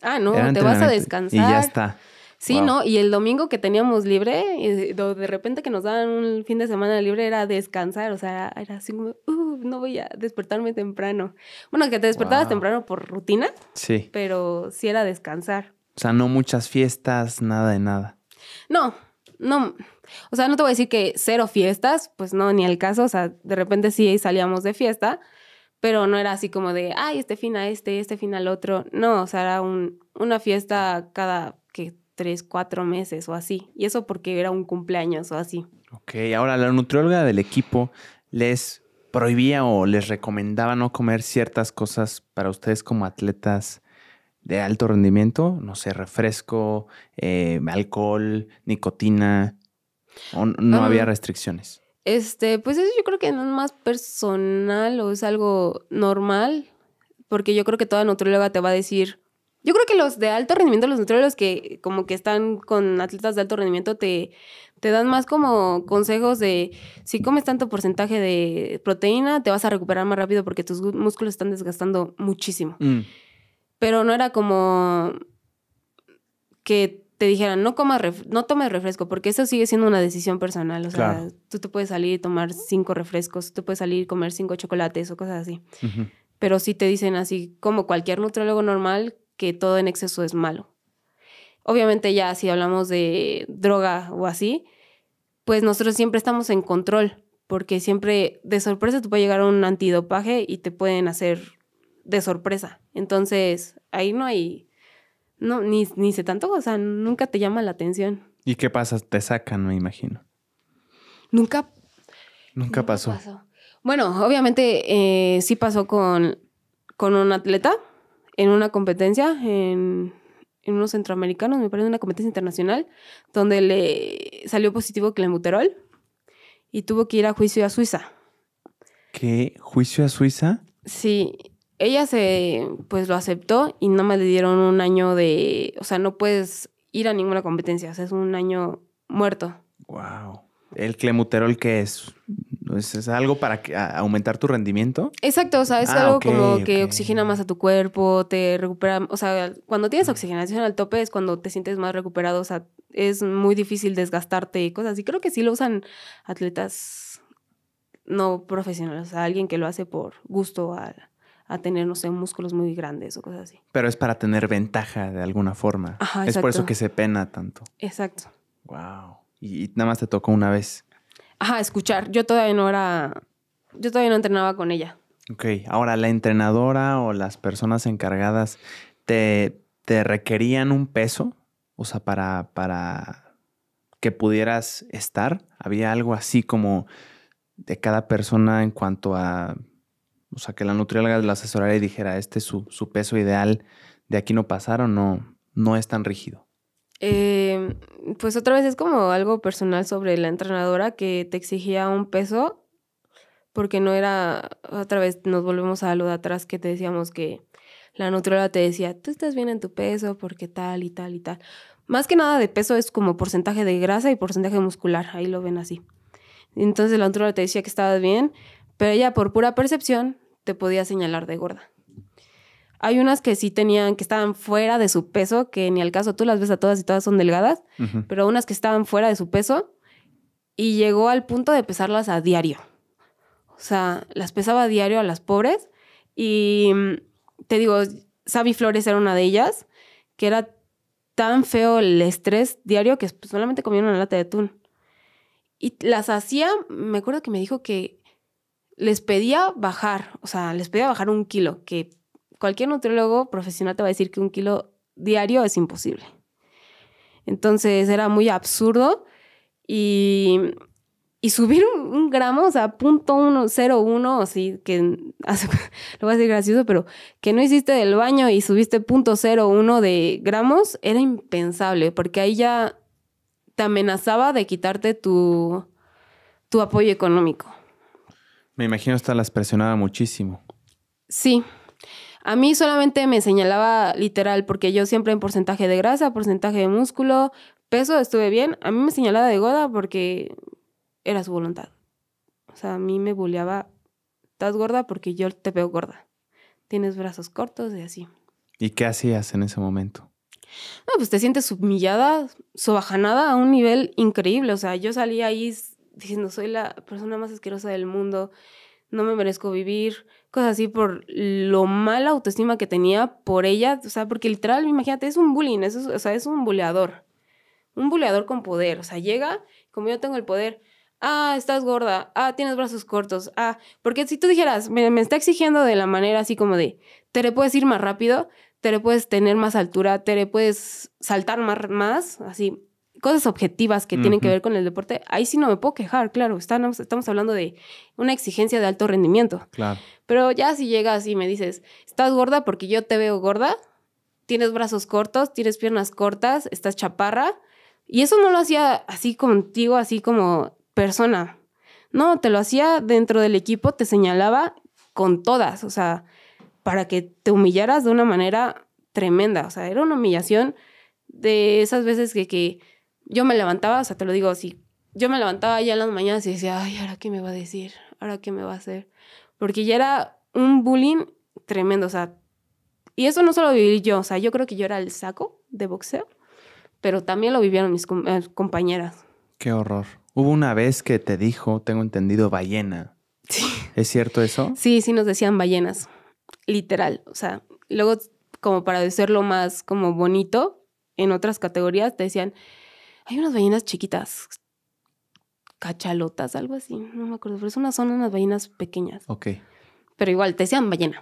Ah, no, te vas a descansar. Y ya está. Sí, ¿no? Y el domingo que teníamos libre, eh, de repente que nos daban un fin de semana libre era descansar, o sea, era así como, uh, no voy a despertarme temprano. Bueno, que te despertabas temprano por rutina. Sí. Pero sí era descansar. O sea, no muchas fiestas, nada de nada. No, no. O sea, no te voy a decir que cero fiestas, pues no, ni el caso. O sea, de repente sí salíamos de fiesta, pero no era así como de, ay, este fin a este, este fin al otro. No, o sea, era un, una fiesta cada que tres, cuatro meses o así. Y eso porque era un cumpleaños o así. Ok, ahora la nutrióloga del equipo les prohibía o les recomendaba no comer ciertas cosas para ustedes como atletas de alto rendimiento, no sé, refresco, eh, alcohol, nicotina, no ah. había restricciones. Este, pues eso yo creo que no es más personal o es algo normal, porque yo creo que toda nutrióloga te va a decir, yo creo que los de alto rendimiento, los nutriólogos que como que están con atletas de alto rendimiento, te, te dan más como consejos de si comes tanto porcentaje de proteína, te vas a recuperar más rápido porque tus músculos están desgastando muchísimo. Mm. Pero no era como que te dijeran, no, comas no tomes refresco, porque eso sigue siendo una decisión personal. O sea, tú te puedes salir y tomar cinco refrescos, tú te puedes salir y comer cinco chocolates o cosas así. Pero sí te dicen así, como cualquier nutriólogo normal, que todo en exceso es malo. Obviamente ya si hablamos de droga o así, pues nosotros siempre estamos en control, porque siempre de sorpresa te puede llegar un antidopaje y te pueden hacer de sorpresa. Entonces, ahí no hay no, ni, ni se tanto, o sea, nunca te llama la atención. ¿Y qué pasa? Te sacan, me imagino. Nunca. Nunca, pasó. Bueno, obviamente eh, sí pasó con, con un atleta en una competencia, en, unos centroamericanos, me parece una competencia internacional, donde le salió positivo clenbuterol y tuvo que ir a juicio a Suiza. ¿Qué? ¿Juicio a Suiza? Sí, ella se, pues lo aceptó y no me le dieron un año de, o sea, no puedes ir a ninguna competencia, o sea, es un año muerto. Wow. ¿El clemuterol qué es? ¿Es, algo para aumentar tu rendimiento? Exacto, o sea, es ah, algo como que oxigena más a tu cuerpo, te recupera, o sea, cuando tienes oxigenación al tope es cuando te sientes más recuperado, o sea, es muy difícil desgastarte y cosas. Y creo que sí lo usan atletas no profesionales, o sea, alguien que lo hace por gusto a a tener, no sé, músculos muy grandes o cosas así. Pero es para tener ventaja de alguna forma. Ajá, es por eso que se pena tanto. Exacto. Wow. Y, nada más te tocó una vez. Ajá, escuchar. Yo todavía no era, yo todavía no entrenaba con ella. Ok, ahora la entrenadora o las personas encargadas te, te requerían un peso, o sea, para, para que pudieras estar. Había algo así como de cada persona en cuanto a o sea, que la nutrióloga la asesorara y dijera, este es su, peso ideal, de aquí no pasar o no, no es tan rígido. Em, pues otra vez es como algo personal sobre la entrenadora que te exigía un peso porque no era, otra vez nos volvemos a lo de atrás que te decíamos que la nutrióloga te decía, tú estás bien en tu peso porque tal y tal y tal. Más que nada de peso es como porcentaje de grasa y porcentaje muscular, ahí lo ven así. Entonces la nutrióloga te decía que estabas bien, pero ella por pura percepción te podía señalar de gorda. Hay unas que sí tenían, que estaban fuera de su peso, que ni al caso tú las ves a todas y todas son delgadas, pero unas que estaban fuera de su peso y llegó al punto de pesarlas a diario. O sea, las pesaba a diario a las pobres y mm, te digo, Sabi Flores era una de ellas, que era tan feo el estrés diario que solamente comía una lata de atún. Y las hacía, me acuerdo que me dijo que les pedía bajar, o sea, les pedía bajar un kilo, que cualquier nutriólogo profesional te va a decir que un kilo diario es imposible. Entonces era muy absurdo y, subir un, gramo, o sea, punto uno, cero uno, así que lo voy a decir gracioso, pero que no hiciste del baño y subiste punto uno de gramos era impensable, porque ahí ya te amenazaba de quitarte tu, tu apoyo económico. Me imagino hasta las presionaba muchísimo. Sí. A mí solamente me señalaba literal, porque yo siempre en porcentaje de grasa, porcentaje de músculo, peso, estuve bien. A mí me señalaba de goda porque era su voluntad. O sea, a mí me buleaba, estás gorda porque yo te veo gorda. Tienes brazos cortos y así. ¿Y qué hacías en ese momento? No, pues te sientes humillada, subajanada a un nivel increíble. O sea, yo salía ahí diciendo, soy la persona más asquerosa del mundo, no me merezco vivir, cosas así por lo mala autoestima que tenía por ella, o sea, porque literal, imagínate, es un bullying, es, o sea, es un buleador, un buleador con poder, o sea, llega, como yo tengo el poder, ah, estás gorda, ah, tienes brazos cortos, ah, porque si tú dijeras, me, está exigiendo de la manera así como de, te le puedes ir más rápido, te le puedes tener más altura, te le puedes saltar más, más así, cosas objetivas que tienen que ver con el deporte, ahí sí no me puedo quejar, claro, estamos, estamos hablando de una exigencia de alto rendimiento. Claro. Pero ya si llegas y me dices, estás gorda porque yo te veo gorda, tienes brazos cortos, tienes piernas cortas, estás chaparra, y eso no lo hacía así contigo, así como persona. No, te lo hacía dentro del equipo, te señalaba con todas, o sea, para que te humillaras de una manera tremenda, o sea, era una humillación de esas veces que, que yo me levantaba, o sea, te lo digo así, yo me levantaba ya en las mañanas y decía, ay, ¿ahora qué me va a decir? ¿Ahora qué me va a hacer? Porque ya era un bullying tremendo, o sea, y eso no solo viví yo, o sea, yo creo que yo era el saco de boxeo, pero también lo vivieron mis eh, compañeras. Qué horror. Hubo una vez que te dijo, tengo entendido, ballena. Sí. ¿Es cierto eso? Sí, sí nos decían ballenas, literal. O sea, luego, como para decirlo más como bonito, en otras categorías te decían, hay unas ballenas chiquitas, cachalotas, algo así, no me acuerdo, pero es una zona, unas ballenas pequeñas. Ok. Pero igual, te decían ballena.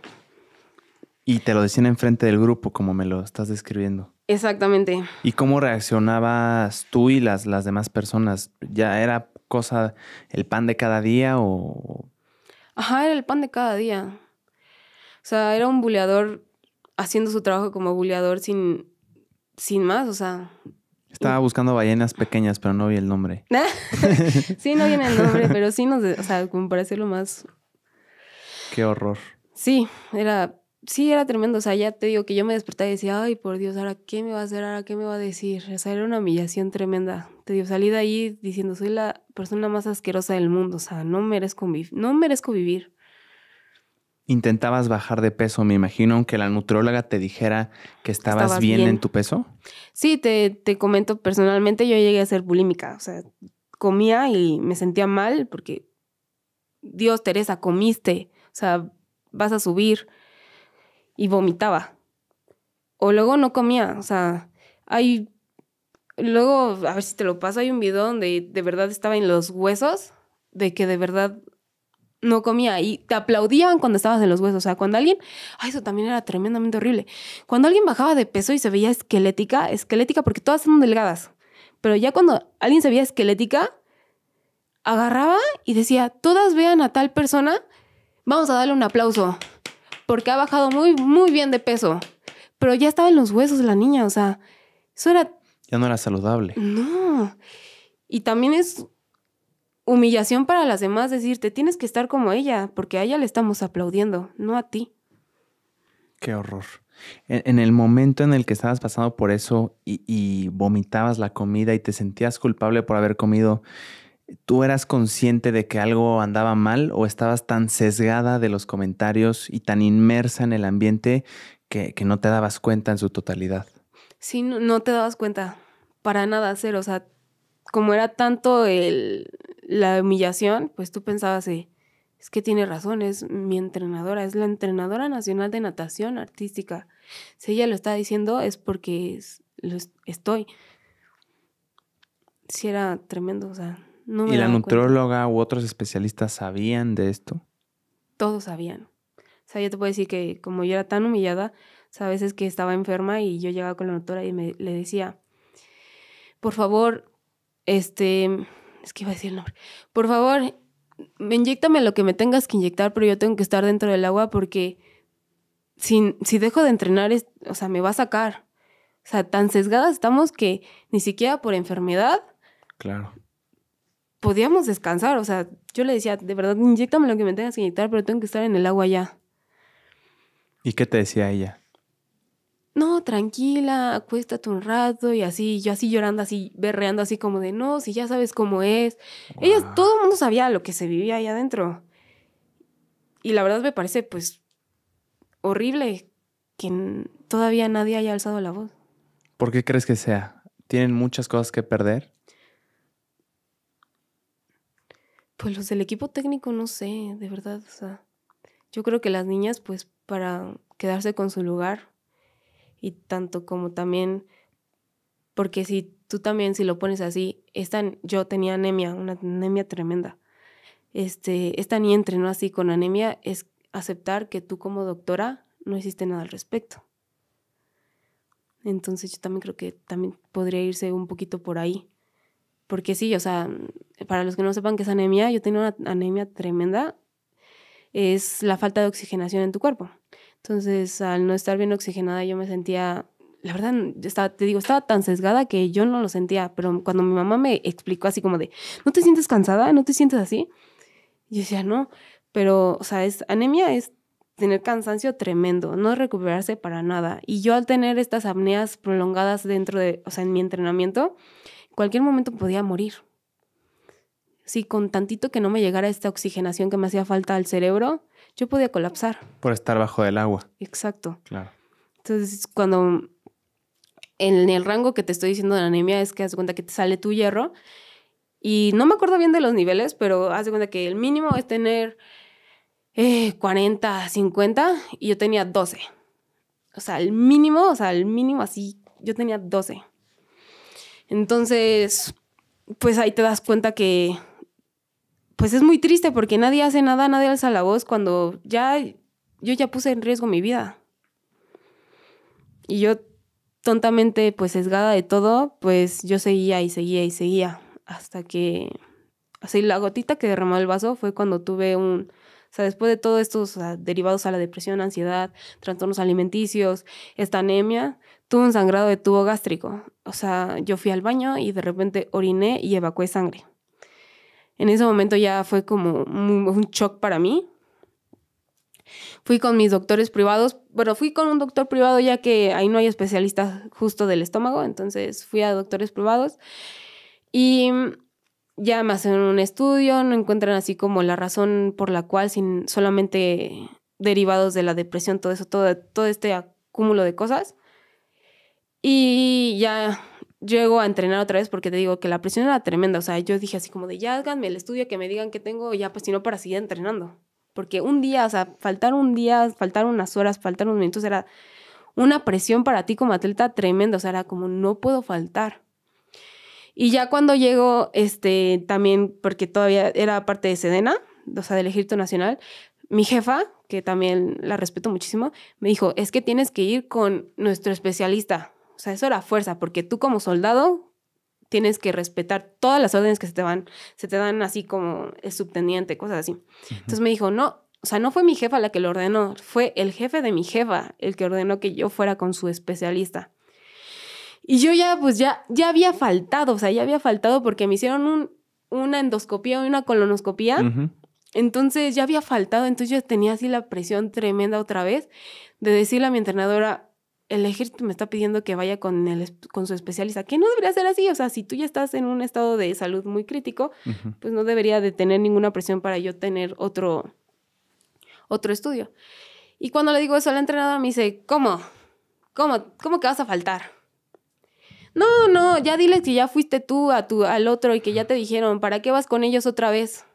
Y te lo decían enfrente del grupo, como me lo estás describiendo. Exactamente. ¿Y cómo reaccionabas tú y las, las demás personas? ¿Ya era cosa, el pan de cada día o...? Ajá, era el pan de cada día. O sea, era un buleador haciendo su trabajo como buleador sin, sin más, o sea, estaba mm. buscando ballenas pequeñas, pero no vi el nombre. sí, no vi el nombre, pero sí nos, o sea, como para hacerlo más. Qué horror. Sí, era, sí, era tremendo. O sea, ya te digo que yo me despertaba y decía, ay, por Dios, ahora qué me va a hacer, ahora qué me va a decir. O sea, era una humillación tremenda. Te digo, salí de ahí diciendo, soy la persona más asquerosa del mundo. O sea, no merezco, no merezco vivir intentabas bajar de peso, me imagino, aunque la nutrióloga te dijera que estabas, bien, en tu peso. Sí, te, te comento personalmente, yo llegué a ser bulímica, o sea, comía y me sentía mal porque, Dios, Teresa, comiste, o sea, vas a subir y vomitaba. O luego no comía, o sea, hay, luego, a ver si te lo paso, hay un video donde de verdad estaba en los huesos, de que de verdad no comía y te aplaudían cuando estabas en los huesos. O sea, cuando alguien, ay, eso también era tremendamente horrible. Cuando alguien bajaba de peso y se veía esquelética, esquelética porque todas son delgadas, pero ya cuando alguien se veía esquelética, agarraba y decía, todas vean a tal persona, vamos a darle un aplauso, porque ha bajado muy, muy bien de peso. Pero ya estaba en los huesos la niña, o sea, eso era... Ya no era saludable. No. Y también es humillación para las demás decirte, tienes que estar como ella, porque a ella le estamos aplaudiendo, no a ti. Qué horror. En, el momento en el que estabas pasando por eso y, vomitabas la comida y te sentías culpable por haber comido, ¿tú eras consciente de que algo andaba mal o estabas tan sesgada de los comentarios y tan inmersa en el ambiente que, no te dabas cuenta en su totalidad? Sí, no, te dabas cuenta. Para nada, hacer O sea, como era tanto el, la humillación, pues tú pensabas, es que tiene razón, es mi entrenadora, es la entrenadora nacional de natación artística. Si ella lo está diciendo es porque lo estoy. Sí era tremendo, o sea, no me ¿Y la nutróloga u otros especialistas sabían de esto? Todos sabían. O sea, yo te puedo decir que como yo era tan humillada, sabes a veces que estaba enferma y yo llegaba con la doctora y me, le decía, por favor, este, es que iba a decir el nombre, por favor, inyectame lo que me tengas que inyectar, pero yo tengo que estar dentro del agua porque si, si dejo de entrenar, o sea, me va a sacar. O sea, tan sesgadas estamos que ni siquiera por enfermedad. Claro. Podíamos descansar, o sea, yo le decía, de verdad, inyectame lo que me tengas que inyectar, pero tengo que estar en el agua ya. ¿Y qué te decía ella? no, tranquila, acuéstate un rato y así, yo así llorando, así berreando, así como de, no, si ya sabes cómo es. Ellas, todo el mundo sabía lo que se vivía ahí adentro. Y la verdad me parece, pues, horrible que todavía nadie haya alzado la voz. ¿Por qué crees que sea? ¿Tienen muchas cosas que perder? Pues los del equipo técnico, no sé, de verdad, o sea, yo creo que las niñas, pues, para quedarse con su lugar, y tanto como también, porque si tú también, si lo pones así, esta, yo tenía anemia, una anemia tremenda. Este, esta ni no así con anemia, es aceptar que tú como doctora no hiciste nada al respecto. Entonces yo también creo que también podría irse un poquito por ahí. Porque sí, o sea, para los que no sepan qué es anemia, yo tenía una anemia tremenda, es la falta de oxigenación en tu cuerpo. Entonces, al no estar bien oxigenada, yo me sentía, la verdad, estaba, te digo, estaba tan sesgada que yo no lo sentía, pero cuando mi mamá me explicó así como de, ¿no te sientes cansada? ¿No te sientes así? Yo decía, no, pero, o sea, es, anemia es tener cansancio tremendo, no recuperarse para nada. Y yo al tener estas apneas prolongadas dentro de, o sea, en mi entrenamiento, en cualquier momento podía morir. Si con tantito que no me llegara esta oxigenación que me hacía falta al cerebro, yo podía colapsar. Por estar bajo del agua. Exacto. Claro. Entonces, cuando en el rango que te estoy diciendo de la anemia es que haz cuenta que te sale tu hierro y no me acuerdo bien de los niveles, pero haz cuenta que el mínimo es tener 40, eh, 50 y yo tenía 12. O sea, el mínimo, o sea, el mínimo así, yo tenía 12. Entonces, pues ahí te das cuenta que pues es muy triste porque nadie hace nada, nadie alza la voz cuando ya yo ya puse en riesgo mi vida. Y yo tontamente pues sesgada de todo, pues yo seguía y seguía y seguía hasta que así la gotita que derramó el vaso fue cuando tuve un o sea, después de todos estos derivados a la depresión, ansiedad, trastornos alimenticios, esta anemia, tuve un sangrado de tubo gástrico. O sea, yo fui al baño y de repente oriné y evacué sangre. En ese momento ya fue como un shock para mí. Fui con mis doctores privados, pero fui con un doctor privado ya que ahí no hay especialistas justo del estómago, entonces fui a doctores privados y ya me hacen un estudio, no encuentran así como la razón por la cual sin solamente derivados de la depresión, todo eso, todo este acúmulo de cosas. Y ya llego a entrenar otra vez porque te digo que la presión era tremenda. O sea, yo dije así como de ya háganme el estudio que me digan que tengo, ya pues si no para seguir entrenando. Porque un día, o sea, faltar un día, faltar unas horas, faltar unos minutos era una presión para ti como atleta tremenda. O sea, era como no puedo faltar. Y ya cuando llego, este, también, porque todavía era parte de Sedena, o sea, del Ejército Nacional, mi jefa, que también la respeto muchísimo, me dijo, es que tienes que ir con nuestro especialista, o sea, eso era fuerza, porque tú como soldado tienes que respetar todas las órdenes que se te van, se te dan así como el subteniente, cosas así. Entonces me dijo, no, o sea, no fue mi jefa la que lo ordenó, fue el jefe de mi jefa el que ordenó que yo fuera con su especialista. Y yo ya, pues ya, ya había faltado, o sea, ya había faltado porque me hicieron una endoscopía y una colonoscopía. Entonces ya había faltado, entonces yo tenía así la presión tremenda otra vez de decirle a mi entrenadora, el ejército me está pidiendo que vaya con, el, con su especialista, que no debería ser así. O sea, si tú ya estás en un estado de salud muy crítico, pues no debería de tener ninguna presión para yo tener otro, otro estudio. Y cuando le digo eso la entrenador, me dice, ¿cómo? ¿Cómo, cómo que vas a faltar? No, no, ya dile que ya fuiste tú a tu, al otro y que ya te dijeron, ¿para qué vas con ellos otra vez?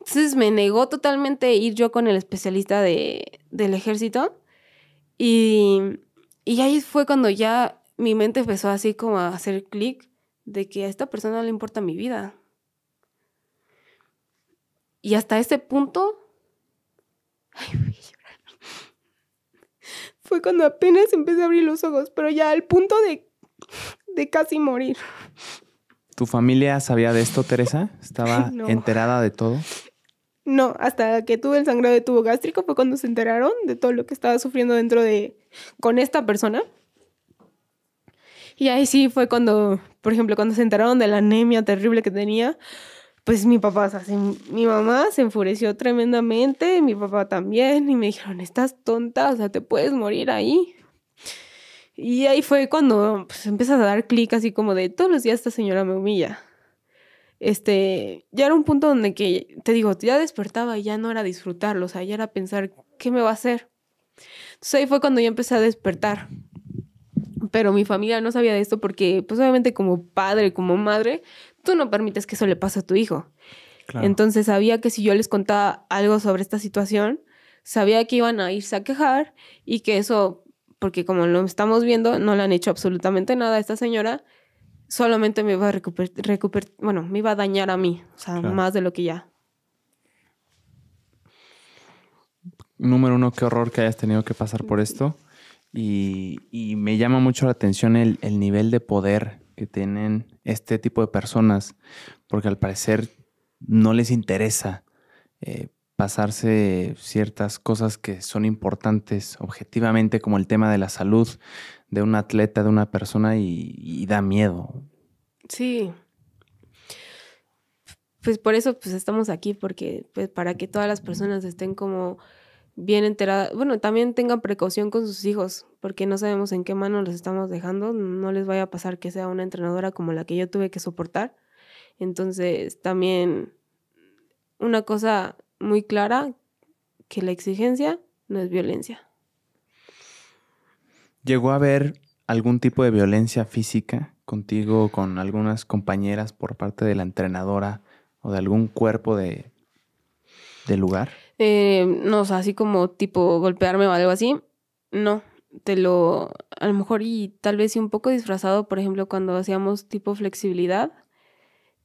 Entonces me negó totalmente ir yo con el especialista de, del ejército. Y, ahí fue cuando ya mi mente empezó así como a hacer clic de que a esta persona le importa mi vida. Y hasta ese punto, fue cuando apenas empecé a abrir los ojos, pero ya al punto de, casi morir. ¿Tu familia sabía de esto, Teresa? ¿Estaba enterada de todo? No, hasta que tuve el sangrado de tubo gástrico fue cuando se enteraron de todo lo que estaba sufriendo dentro de. con esta persona. Y ahí sí fue cuando, por ejemplo, cuando se enteraron de la anemia terrible que tenía, pues mi papá, mi mamá se enfureció tremendamente, mi papá también, y me dijeron, estás tonta, o sea, te puedes morir ahí. Y ahí fue cuando pues, a dar clic así como de, todos los días esta señora me humilla este, ya era un punto donde que, te digo, ya despertaba y ya no era disfrutarlo, o sea, ya era pensar, ¿qué me va a hacer? Entonces ahí fue cuando yo empecé a despertar. Pero mi familia no sabía de esto porque, pues obviamente como padre, como madre, tú no permites que eso le pase a tu hijo. Entonces sabía que si yo les contaba algo sobre esta situación, sabía que iban a irse a quejar y que eso, porque como lo estamos viendo, no le han hecho absolutamente nada a esta señora, solamente me iba a recuperar, bueno, me iba a dañar a mí, o sea, más de lo que ya. Número uno, qué horror que hayas tenido que pasar por esto. Y, me llama mucho la atención el, el, nivel de poder que tienen este tipo de personas, porque al parecer no les interesa eh, pasarse ciertas cosas que son importantes objetivamente, como el tema de la salud, de un atleta, de una persona y, da miedo. Sí. Pues por eso pues estamos aquí, porque pues para que todas las personas estén como bien enteradas, bueno, también tengan precaución con sus hijos, porque no sabemos en qué manos los estamos dejando, no les vaya a pasar que sea una entrenadora como la que yo tuve que soportar. Entonces, también una cosa muy clara, que la exigencia no es violencia. ¿Llegó a haber algún tipo de violencia física contigo, con algunas compañeras por parte de la entrenadora o de algún cuerpo de, lugar? Eh, no, o sea, así como tipo golpearme o algo así, no. Te lo, a lo mejor y tal vez sí un poco disfrazado, por ejemplo, cuando hacíamos tipo flexibilidad,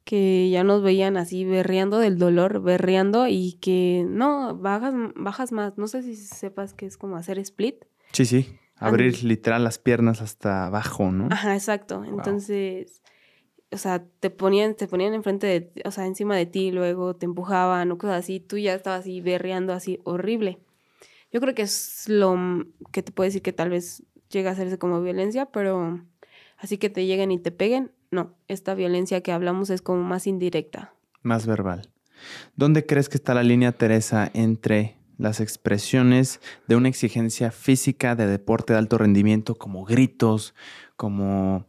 que ya nos veían así berreando del dolor, berreando y que no, bajas, bajas más. No sé si sepas que es como hacer split. Sí, sí. Abrir literal las piernas hasta abajo, ¿no? Ajá, exacto. Entonces, o sea, te ponían, te ponían enfrente de, encima de ti, luego te empujaban o cosas así, tú ya estabas así berreando así horrible. Yo creo que es lo que te puedo decir que tal vez llega a hacerse como violencia, pero así que te lleguen y te peguen, no, esta violencia que hablamos es como más indirecta. Más verbal. ¿Dónde crees que está la línea, Teresa, entre las expresiones de una exigencia física de deporte de alto rendimiento, como gritos, como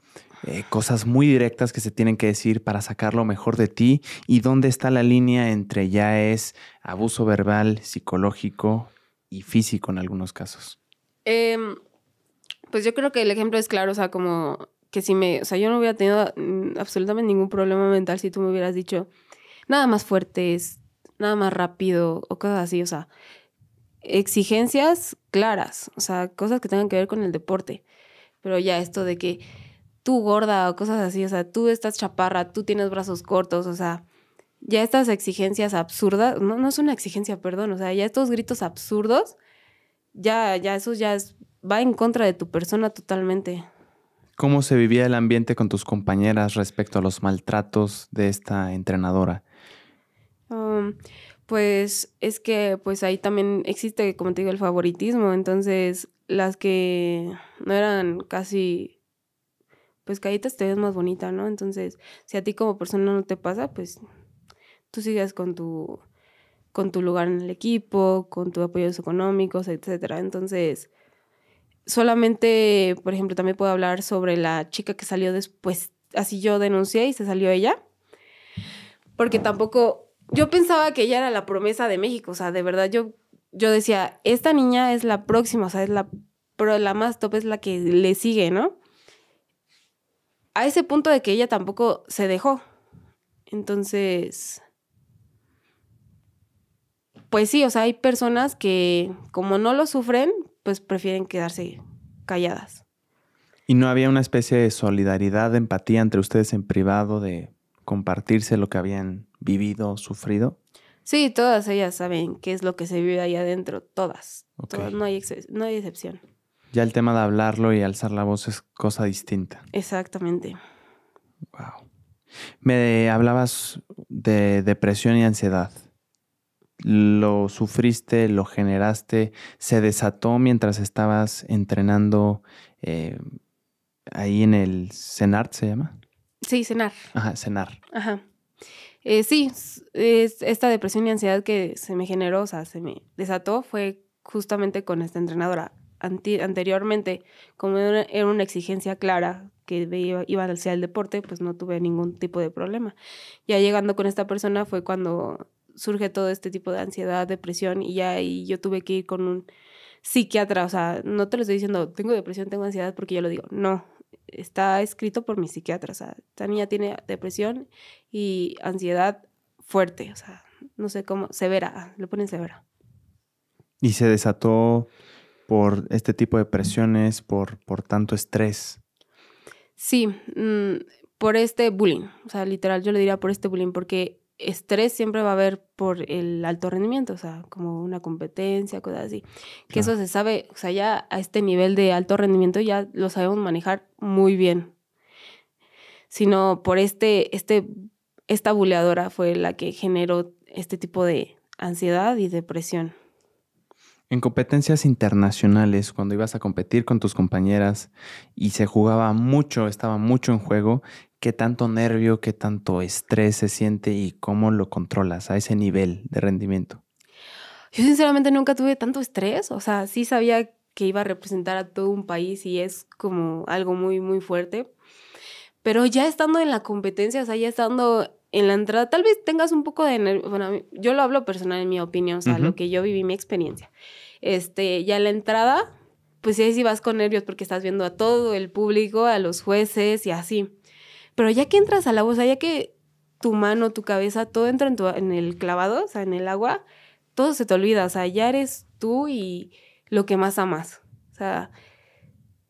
eh, cosas muy directas que se tienen que decir para sacar lo mejor de ti y dónde está la línea entre ya es abuso verbal, psicológico y físico en algunos casos. Em, pues yo creo que el ejemplo es claro, o sea, como que si me, o sea, yo no hubiera tenido mm, absolutamente ningún problema mental si tú me hubieras dicho nada más fuertes, nada más rápido o cosas así, o sea, exigencias claras, o sea, cosas que tengan que ver con el deporte. Pero ya esto de que tú gorda o cosas así, o sea, tú estás chaparra, tú tienes brazos cortos, o sea, ya estas exigencias absurdas, no, no es una exigencia, perdón, o sea, ya estos gritos absurdos, ya, ya eso ya va en contra de tu persona totalmente. ¿Cómo se vivía el ambiente con tus compañeras respecto a los maltratos de esta entrenadora? Um, pues es que pues ahí también existe, como te digo, el favoritismo. Entonces, las que no eran casi, pues que te ves más bonita, ¿no? Entonces, si a ti como persona no te pasa, pues tú sigues con tu, con tu lugar en el equipo, con tus apoyos económicos, etcétera. Entonces, solamente, por ejemplo, también puedo hablar sobre la chica que salió después, así yo denuncié y se salió ella, porque tampoco yo pensaba que ella era la promesa de México, o sea, de verdad, yo, yo decía, esta niña es la próxima, o sea, es la, pero la más top es la que le sigue, ¿no? A ese punto de que ella tampoco se dejó. Entonces, pues sí, o sea, hay personas que como no lo sufren, pues prefieren quedarse calladas. ¿Y no había una especie de solidaridad, de empatía entre ustedes en privado, de compartirse lo que habían vivido, sufrido? Sí, todas ellas saben qué es lo que se vive ahí adentro, todas. no, hay no hay excepción. Ya el tema de hablarlo y alzar la voz es cosa distinta. Exactamente. Wow. Me hablabas de depresión y ansiedad. ¿Lo sufriste, lo generaste? ¿Se desató mientras estabas entrenando eh, ahí en el CENAR, se llama? Sí, CENAR. Ajá, CENAR. Ajá. Eh, sí, es, esta depresión y ansiedad que se me generó, o sea, se me desató, fue justamente con esta entrenadora. anteriormente, como era una exigencia clara que iba, a hacia el deporte, pues no tuve ningún tipo de problema. Ya llegando con esta persona fue cuando surge todo este tipo de ansiedad, depresión, y ya y yo tuve que ir con un psiquiatra. O sea, no te lo estoy diciendo, tengo depresión, tengo ansiedad, porque yo lo digo, no está escrito por mi psiquiatra. O sea, esta niña tiene depresión y ansiedad fuerte, o sea, no sé cómo, severa, ah, lo ponen severa. Y se desató por este tipo de presiones, por, por tanto estrés. Sí, mm, por este bullying, o sea, literal yo le diría por este bullying, porque estrés siempre va a haber por el alto rendimiento, o sea, como una competencia, cosas así. Que eso se sabe, o sea, ya a este nivel de alto rendimiento ya lo sabemos manejar muy bien. Sino por este, este, esta buleadora fue la que generó este tipo de ansiedad y depresión. En competencias internacionales, cuando ibas a competir con tus compañeras y se jugaba mucho, estaba mucho en juego, qué tanto nervio, qué tanto estrés se siente y cómo lo controlas a ese nivel de rendimiento? Yo sinceramente nunca tuve tanto estrés, o sea, sí sabía que iba a representar a todo un país y es como algo muy, muy fuerte. Pero ya estando en la competencia, o sea, ya estando en la entrada, tal vez tengas un poco de nervio. Bueno, yo lo hablo personal en mi opinión, o sea, lo que yo viví, mi experiencia. Este, ya en la entrada, pues sí, sí vas con nervios porque estás viendo a todo el público, a los jueces y así. Pero ya que entras a la o sea, ya que tu mano, tu cabeza, todo entra en, el clavado, o sea, en el agua, todo se te olvida, o sea, ya eres tú y lo que más amas. O sea,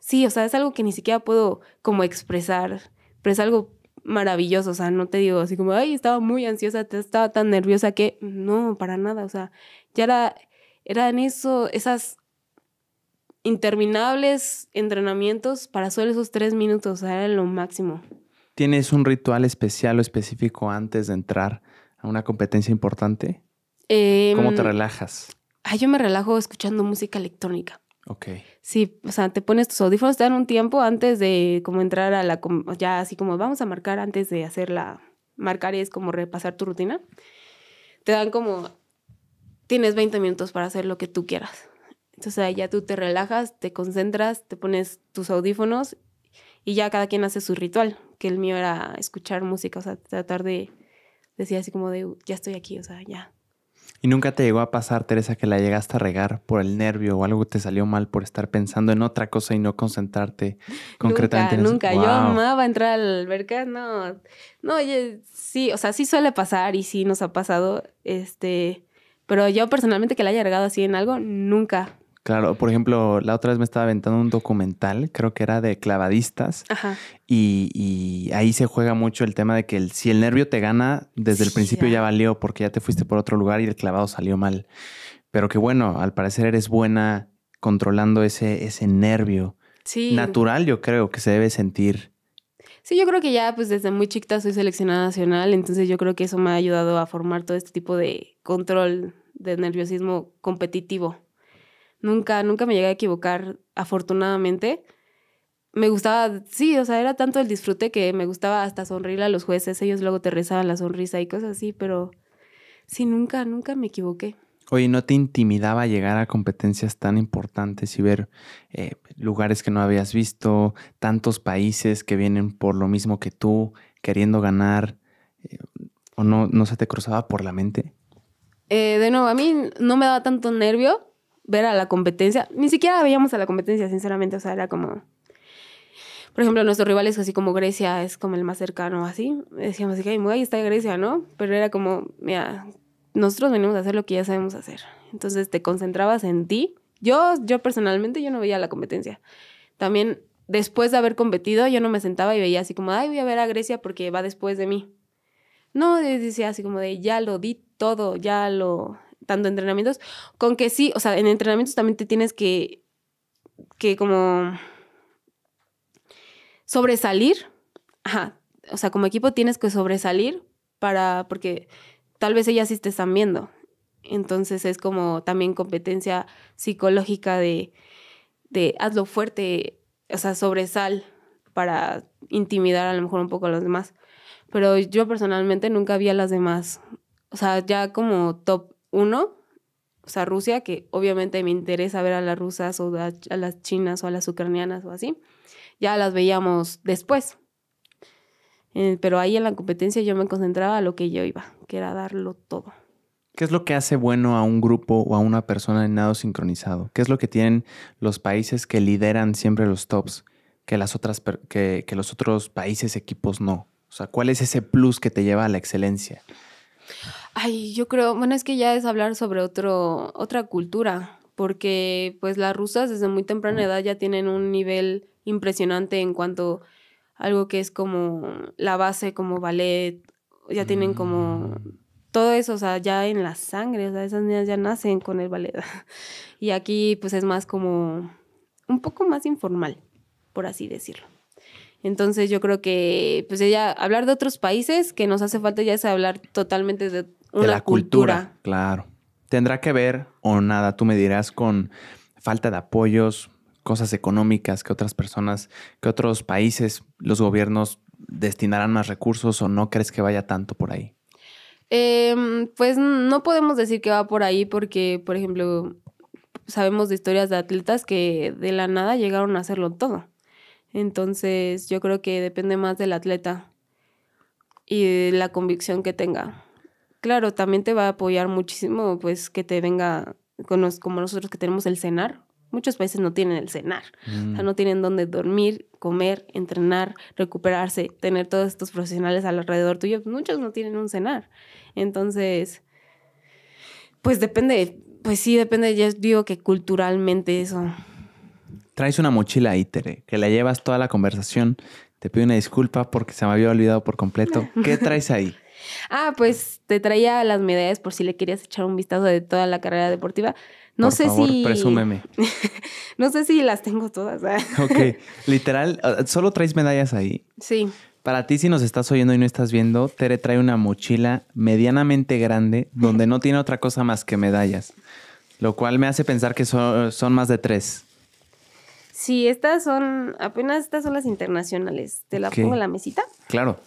sí, o sea, es algo que ni siquiera puedo como expresar, pero es algo maravilloso, o sea, no te digo así como, ay, estaba muy ansiosa, estaba tan nerviosa que no, para nada, o sea, ya era, eran eso, esas interminables entrenamientos para solo esos tres minutos, o sea, era lo máximo. ¿Tienes un ritual especial o específico antes de entrar a una competencia importante? ¿Cómo te em, relajas? Ah, yo me relajo escuchando música electrónica. Ok. Sí, o sea, te pones tus audífonos, te dan un tiempo antes de como entrar a la, ya así como vamos a marcar antes de hacer la, marcar y es como repasar tu rutina. Te dan como, tienes 20 minutos para hacer lo que tú quieras. Entonces ya tú te relajas, te concentras, te pones tus audífonos y ya cada quien hace su ritual, que el mío era escuchar música, o sea, tratar de decir así como de, ya estoy aquí, o sea, ya. ¿Y nunca te llegó a pasar, Teresa, que la llegaste a regar por el nervio o algo te salió mal por estar pensando en otra cosa y no concentrarte concretamente? Nunca, en nunca. Wow. Yo amaba entrar al alberca, no. No, oye, sí, o sea, sí suele pasar y sí nos ha pasado, este... Pero yo personalmente que la haya regado así en algo, nunca. Claro, por ejemplo, la otra vez me estaba aventando un documental, creo que era de clavadistas, Y, ahí se juega mucho el tema de que si el nervio te gana, desde el principio ya valió porque ya te fuiste por otro lugar y el clavado salió mal. Pero que bueno, al parecer eres buena controlando ese, ese nervio natural, yo creo que se debe sentir. Sí, yo creo que ya pues desde muy chiquita soy seleccionada nacional, entonces yo creo que eso me ha ayudado a formar todo este tipo de control de nerviosismo competitivo. Nunca, nunca me llegué a equivocar, afortunadamente. Me gustaba, sí, o sea, era tanto el disfrute que me gustaba hasta sonreír a los jueces. Ellos luego te rezaban la sonrisa y cosas así, pero sí, nunca, nunca me equivoqué. Oye, ¿no te intimidaba llegar a competencias tan importantes y ver eh, lugares que no habías visto, tantos países que vienen por lo mismo que tú, queriendo ganar? Eh, ¿O no, no se te cruzaba por la mente? Eh, de nuevo, a mí no me daba tanto nervio, ver a la competencia. Ni siquiera veíamos a la competencia, sinceramente. O sea, era como. Por ejemplo, nuestros rivales, así como Grecia, es como el más cercano, así. Decíamos, que ahí está Grecia, ¿no? Pero era como, mira, nosotros venimos a hacer lo que ya sabemos hacer. Entonces te concentrabas en ti. Yo, yo personalmente, yo no veía la competencia. También después de haber competido, yo no me sentaba y veía así como, ay, voy a ver a Grecia porque va después de mí. No, decía así como de, ya lo di todo, ya lo, tanto entrenamientos, con que sí, o sea, en entrenamientos también te tienes que, que como sobresalir, ajá, o sea, como equipo tienes que sobresalir para, porque tal vez ellas sí te están viendo, entonces es como también competencia psicológica de, de hazlo fuerte, o sea, sobresal para intimidar a lo mejor un poco a los demás. Pero yo personalmente nunca vi a las demás. O sea, ya como top uno, o sea, Rusia, que obviamente me interesa ver a las rusas o a, las chinas o a las ucranianas o así, ya las veíamos después. Eh, pero ahí en la competencia yo me concentraba a lo que yo iba, que era darlo todo. ¿Qué es lo que hace bueno a un grupo o a una persona en nado sincronizado? ¿Qué es lo que tienen los países que lideran siempre los tops, que, las otras, que, que los otros países, equipos no? O sea, ¿cuál es ese plus que te lleva a la excelencia? Ay, yo creo, bueno, es que ya es hablar sobre otro, otra cultura, porque pues las rusas desde muy temprana edad ya tienen un nivel impresionante en cuanto a algo que es como la base, como ballet, ya tienen como mm. todo eso, o sea, ya en la sangre, o sea, esas niñas ya nacen con el ballet. Y aquí pues es más como un poco más informal, por así decirlo. Entonces yo creo que, pues ya hablar de otros países, que nos hace falta ya es hablar totalmente de de la cultura. Claro. Tendrá que ver o nada, tú me dirás, con falta de apoyos, cosas económicas que otras personas, que otros países, los gobiernos destinarán más recursos o no crees que vaya tanto por ahí? Em, pues no podemos decir que va por ahí porque, por ejemplo, sabemos de historias de atletas que de la nada llegaron a hacerlo todo. Entonces yo creo que depende más del atleta y de la convicción que tenga. Claro, también te va a apoyar muchísimo, pues que te venga, con como nosotros que tenemos el cenar. Muchos países no tienen el cenar, o sea, mm. no tienen dónde dormir, comer, entrenar, recuperarse, tener todos estos profesionales alrededor tuyo. Muchos no tienen un cenar. Entonces, pues depende, pues sí, depende, yo digo que culturalmente eso. Traes una mochila ahí, Tere, que la llevas toda la conversación. Te pido una disculpa porque se me había olvidado por completo. ¿Qué traes ahí? Ah, pues te traía las medallas por si le querías echar un vistazo de toda la carrera deportiva. No sé si. Presúmeme. no sé si las tengo todas. ¿ah? ok. Literal, ah, solo traes medallas ahí. Sí. Para ti, si nos estás oyendo y no estás viendo, Tere trae una mochila medianamente grande donde no tiene otra cosa más que medallas. Lo cual me hace pensar que son, más de tres. Sí, estas son, apenas estas son las internacionales. ¿Te la pongo en la mesita? Claro.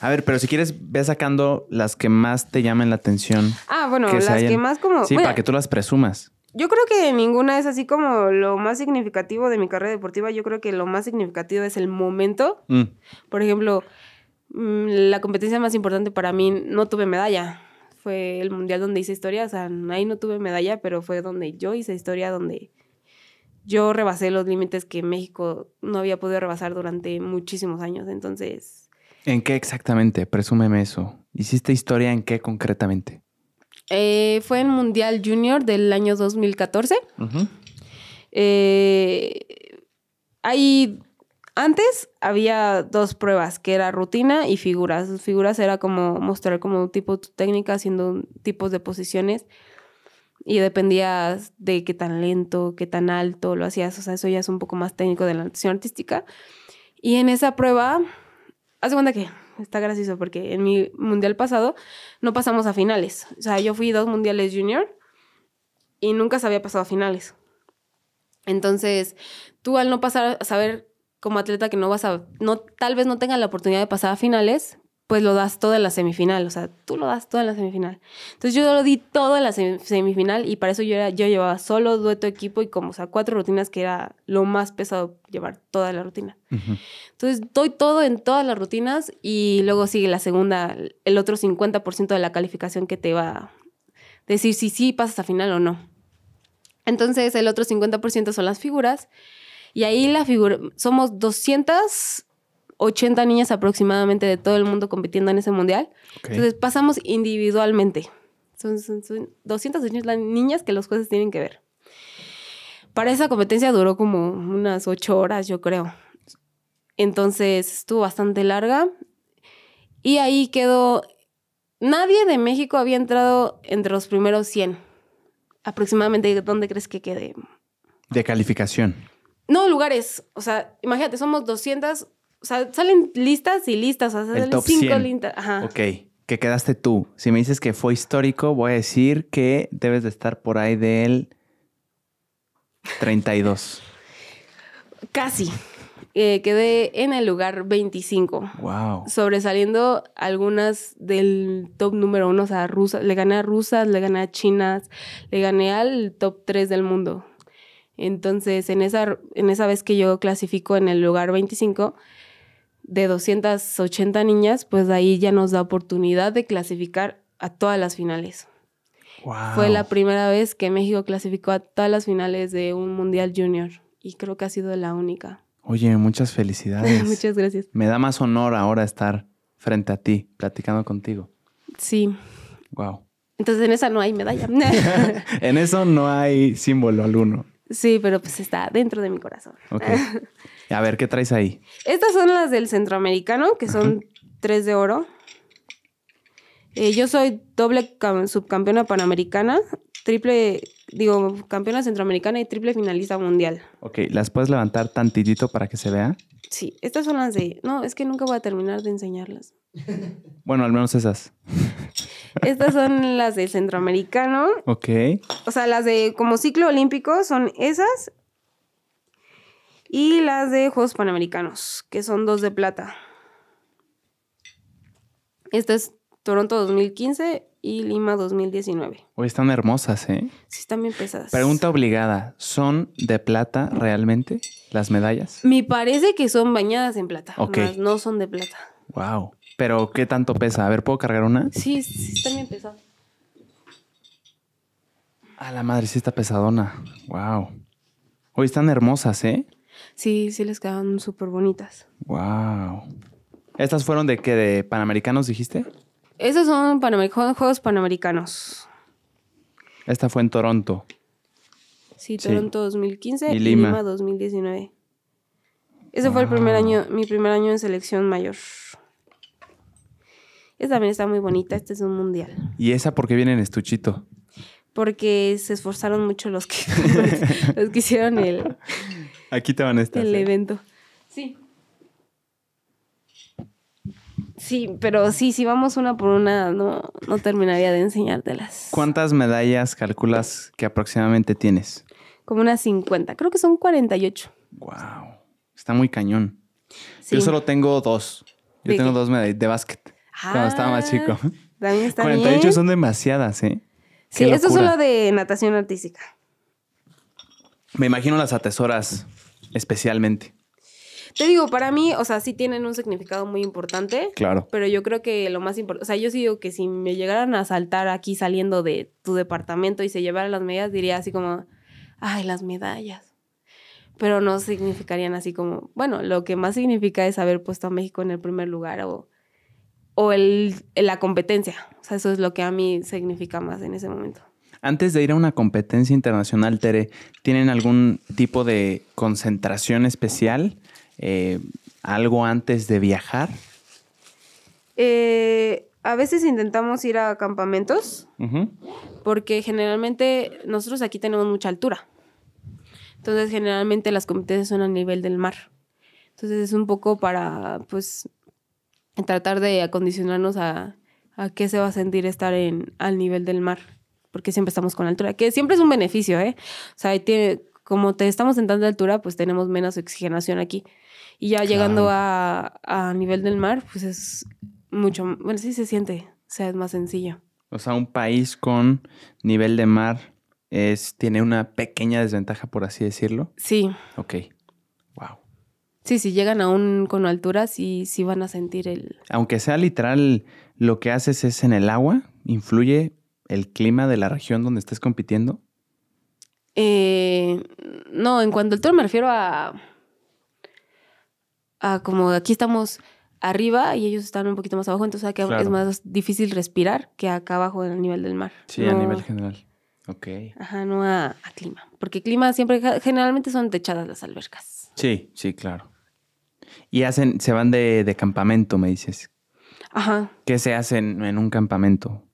A ver, pero si quieres, ve sacando las que más te llamen la atención. Ah, bueno, las que más como... Sí, para que tú las presumas. Yo creo que ninguna es así como lo más significativo de mi carrera deportiva. Yo creo que lo más significativo es el momento. Mm. Por ejemplo, mm, la competencia más importante para mí no tuve medalla. Fue el mundial donde hice historia. O sea, ahí no tuve medalla, pero fue donde yo hice historia, donde yo rebasé los límites que México no había podido rebasar durante muchísimos años. Entonces, ¿En qué exactamente? Presúmeme eso. ¿Hiciste historia en qué concretamente? Eh, fue en Mundial Junior del año 2014. Eh, ahí, antes había dos pruebas, que era rutina y figuras. figuras era como mostrar como un tipo de técnica, haciendo tipos de posiciones. Y dependía de qué tan lento, qué tan alto lo hacías. O sea, eso ya es un poco más técnico de la natación artística. Y en esa prueba Haz cuenta que está gracioso porque en mi mundial pasado no pasamos a finales. O sea, yo fui dos mundiales junior y nunca se había pasado a finales. Entonces, tú al no pasar, a saber como atleta que no vas a, no, tal vez no tengas la oportunidad de pasar a finales, pues lo das todo en la semifinal, o sea, tú lo das todo en la semifinal. Entonces yo lo di todo en la semifinal y para eso yo, era, yo llevaba solo dueto equipo y como, o sea, cuatro rutinas que era lo más pesado llevar toda la rutina. Entonces doy todo en todas las rutinas y luego sigue la segunda, el otro 50% de la calificación que te va a decir si sí pasas a final o no. Entonces el otro 50% son las figuras y ahí la figura, somos 200 80 niñas aproximadamente de todo el mundo compitiendo en ese mundial. Entonces pasamos individualmente. Son, 200 280 niñas que los jueces tienen que ver. Para esa competencia duró como unas 8 horas, yo creo. Entonces estuvo bastante larga. Y ahí quedó. Nadie de México había entrado entre los primeros 100. Aproximadamente, ¿dónde crees que quede? De calificación. No, lugares. O sea, imagínate, somos 200 o sea, salen listas y listas. O cinco Ok, que quedaste tú. Si me dices que fue histórico, voy a decir que debes de estar por ahí del 32. Casi. Eh, quedé en el lugar 25. Wow. Sobresaliendo algunas del top número uno. O sea, rusas, le gané a rusas, le gané a chinas, le gané al top 3 del mundo. Entonces, en esa, en esa vez que yo clasifico en el lugar 25, de 280 niñas, pues ahí ya nos da oportunidad de clasificar a todas las finales. Wow. Fue la primera vez que México clasificó a todas las finales de un Mundial Junior y creo que ha sido la única. Oye, muchas felicidades. muchas gracias. Me da más honor ahora estar frente a ti, platicando contigo. Sí. Wow. Entonces en esa no hay medalla. en eso no hay símbolo alguno. Sí, pero pues está dentro de mi corazón. Okay. A ver, ¿qué traes ahí? Estas son las del centroamericano, que son tres de oro. Eh, yo soy doble subcampeona panamericana, triple, digo, campeona centroamericana y triple finalista mundial. Ok, ¿las puedes levantar tantitito para que se vea? Sí, estas son las de... No, es que nunca voy a terminar de enseñarlas. bueno, al menos esas. estas son las del centroamericano. Ok. O sea, las de como ciclo olímpico son esas y las de Juegos Panamericanos, que son dos de plata. Esta es Toronto 2015 y Lima 2019. Hoy están hermosas, ¿eh? Sí, están bien pesadas. Pregunta obligada, ¿son de plata realmente las medallas? Me parece que son bañadas en plata, Ok. no son de plata. Wow. Pero ¿qué tanto pesa? A ver, ¿puedo cargar una? Sí, sí están bien pesadas. A la madre, sí está pesadona. Wow. Hoy están hermosas, ¿eh? Sí, sí les quedaron súper bonitas. ¡Wow! ¿Estas fueron de qué? ¿De Panamericanos dijiste? Esos son Juegos Panamericanos. Esta fue en Toronto. Sí, Toronto 2015 y Lima. 2019. Ese fue el primer año, mi primer año en selección mayor. Esta también está muy bonita, este es un mundial. ¿Y esa por qué viene en estuchito? Porque se esforzaron mucho los que, los que hicieron el, Aquí te van a estar. El ¿eh? evento. Sí. Sí, pero sí, si vamos una por una, no, terminaría de enseñártelas. ¿Cuántas medallas calculas que aproximadamente tienes? Como unas 50. Creo que son 48. Wow. Está muy cañón. Yo solo tengo dos. Yo tengo dos medallas de básquet. cuando ah, estaba más chico. También está 48 son demasiadas, ¿eh? sí, eso es solo de natación artística. Me imagino las atesoras especialmente. Te digo, para mí, o sea, sí tienen un significado muy importante. Claro. Pero yo creo que lo más importante, o sea, yo sí digo que si me llegaran a saltar aquí saliendo de tu departamento y se llevaran las medallas, diría así como, ay, las medallas. Pero no significarían así como, bueno, lo que más significa es haber puesto a México en el primer lugar o, o el, la competencia. O sea, eso es lo que a mí significa más en ese momento. Antes de ir a una competencia internacional, Tere, ¿tienen algún tipo de concentración especial? Eh, ¿Algo antes de viajar? Eh, a veces intentamos ir a campamentos porque generalmente nosotros aquí tenemos mucha altura. Entonces generalmente las competencias son a nivel del mar. Entonces es un poco para pues tratar de acondicionarnos a, a qué se va a sentir estar en, al nivel del mar porque siempre estamos con altura, que siempre es un beneficio, ¿eh? O sea, tiene, como te estamos en tanta altura, pues tenemos menos oxigenación aquí. Y ya llegando a, a, nivel del mar, pues es mucho, bueno, sí se siente, o sea, es más sencillo. O sea, un país con nivel de mar es, tiene una pequeña desventaja, por así decirlo. Sí. Ok. Wow. Sí, si llegan aún con altura, sí, sí van a sentir el... Aunque sea literal, lo que haces es en el agua, influye el clima de la región donde estés compitiendo? Eh, no, en cuanto al toro me refiero a, a como aquí estamos arriba y ellos están un poquito más abajo, entonces es más difícil respirar que acá abajo en el nivel del mar. Sí, a nivel general. Ok. Ajá, no a, clima. Porque clima siempre, generalmente son techadas las albercas. Sí, sí, claro. Y hacen, se van de, de campamento, me dices. Ajá. ¿Qué se hacen en un campamento?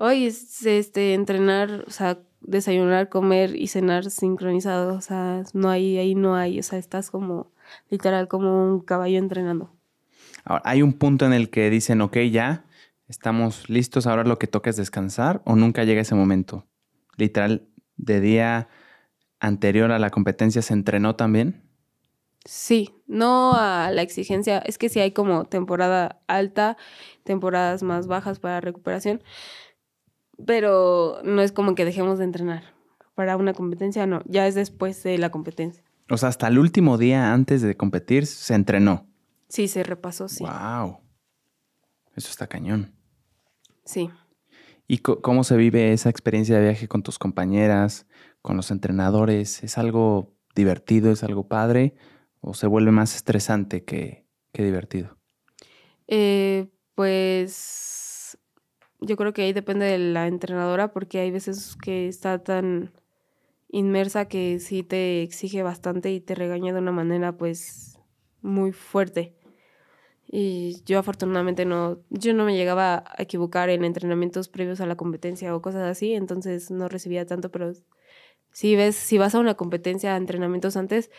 hoy es este, entrenar, o sea, desayunar, comer y cenar sincronizado. O sea, no hay, ahí no hay. O sea, estás como literal como un caballo entrenando. Ahora, hay un punto en el que dicen, ok, ya estamos listos, ahora lo que toca es descansar o nunca llega ese momento. Literal, de día anterior a la competencia se entrenó también. Sí, no a la exigencia. Es que si sí hay como temporada alta, temporadas más bajas para recuperación, pero no es como que dejemos de entrenar. Para una competencia no, ya es después de la competencia. O sea, hasta el último día antes de competir se entrenó. Sí, se repasó, sí. Wow. Eso está cañón. Sí. ¿Y cómo se vive esa experiencia de viaje con tus compañeras, con los entrenadores? ¿Es algo divertido, es algo padre o se vuelve más estresante que, que divertido? Eh, pues yo creo que ahí depende de la entrenadora porque hay veces que está tan inmersa que sí te exige bastante y te regaña de una manera pues muy fuerte. Y yo afortunadamente no, yo no me llegaba a equivocar en entrenamientos previos a la competencia o cosas así, entonces no recibía tanto, pero si ves, si vas a una competencia, entrenamientos antes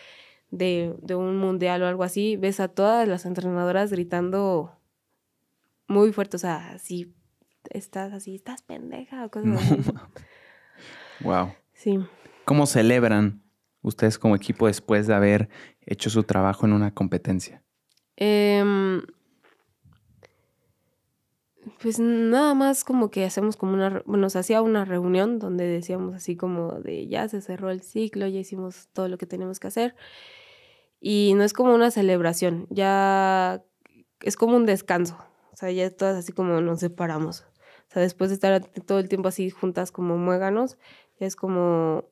de, de un mundial o algo así, ves a todas las entrenadoras gritando muy fuerte, o sea, así estás así, estás pendeja o cosas así. wow. Sí. ¿Cómo celebran ustedes como equipo después de haber hecho su trabajo en una competencia? Em, pues nada más como que hacemos como una, bueno, nos hacía una reunión donde decíamos así como de ya se cerró el ciclo, ya hicimos todo lo que tenemos que hacer. Y no es como una celebración, ya es como un descanso. O sea, ya todas así como nos separamos. O sea, después de estar todo el tiempo así juntas como muéganos, es como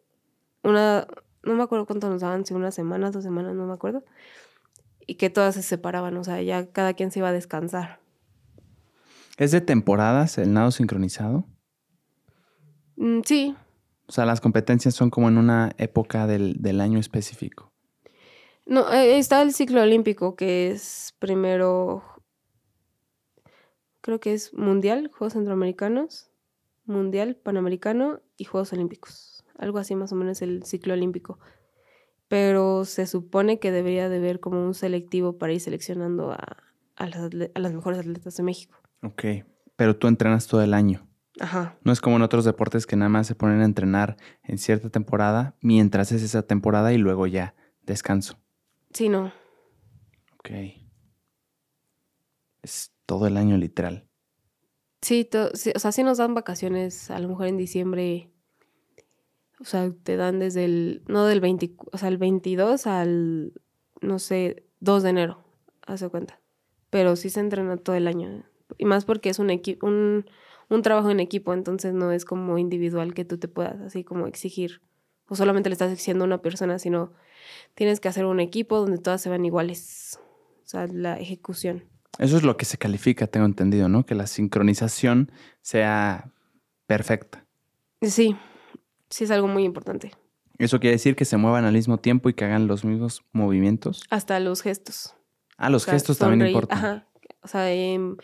una, no me acuerdo cuánto nos daban, si unas semanas, dos semanas, no me acuerdo, y que todas se separaban, o sea, ya cada quien se iba a descansar. ¿Es de temporadas el nado sincronizado? Mm, sí. O sea, las competencias son como en una época del, del año específico. No, eh, está el ciclo olímpico, que es primero creo que es Mundial, Juegos Centroamericanos, Mundial, Panamericano y Juegos Olímpicos. Algo así más o menos el ciclo olímpico. Pero se supone que debería de haber como un selectivo para ir seleccionando a, las, las mejores atletas de México. Ok, pero tú entrenas todo el año. Ajá. No es como en otros deportes que nada más se ponen a entrenar en cierta temporada mientras es esa temporada y luego ya descanso. Sí, no. Ok. Es todo el año, literal. Sí, o sea, sí nos dan vacaciones, a lo mejor en diciembre. O sea, te dan desde el, no del 20, o sea, el 22 al, no sé, 2 de enero, hace cuenta. Pero sí se entrena todo el año. Y más porque es un, equipo un, trabajo en equipo, entonces no es como individual que tú te puedas así como exigir. O solamente le estás exigiendo a una persona, sino tienes que hacer un equipo donde todas se van iguales. O sea, la ejecución. Eso es lo que se califica, tengo entendido, ¿no? Que la sincronización sea perfecta. Sí, sí es algo muy importante. Eso quiere decir que se muevan al mismo tiempo y que hagan los mismos movimientos. Hasta los gestos. Ah, los gestos también importan. O sea, em,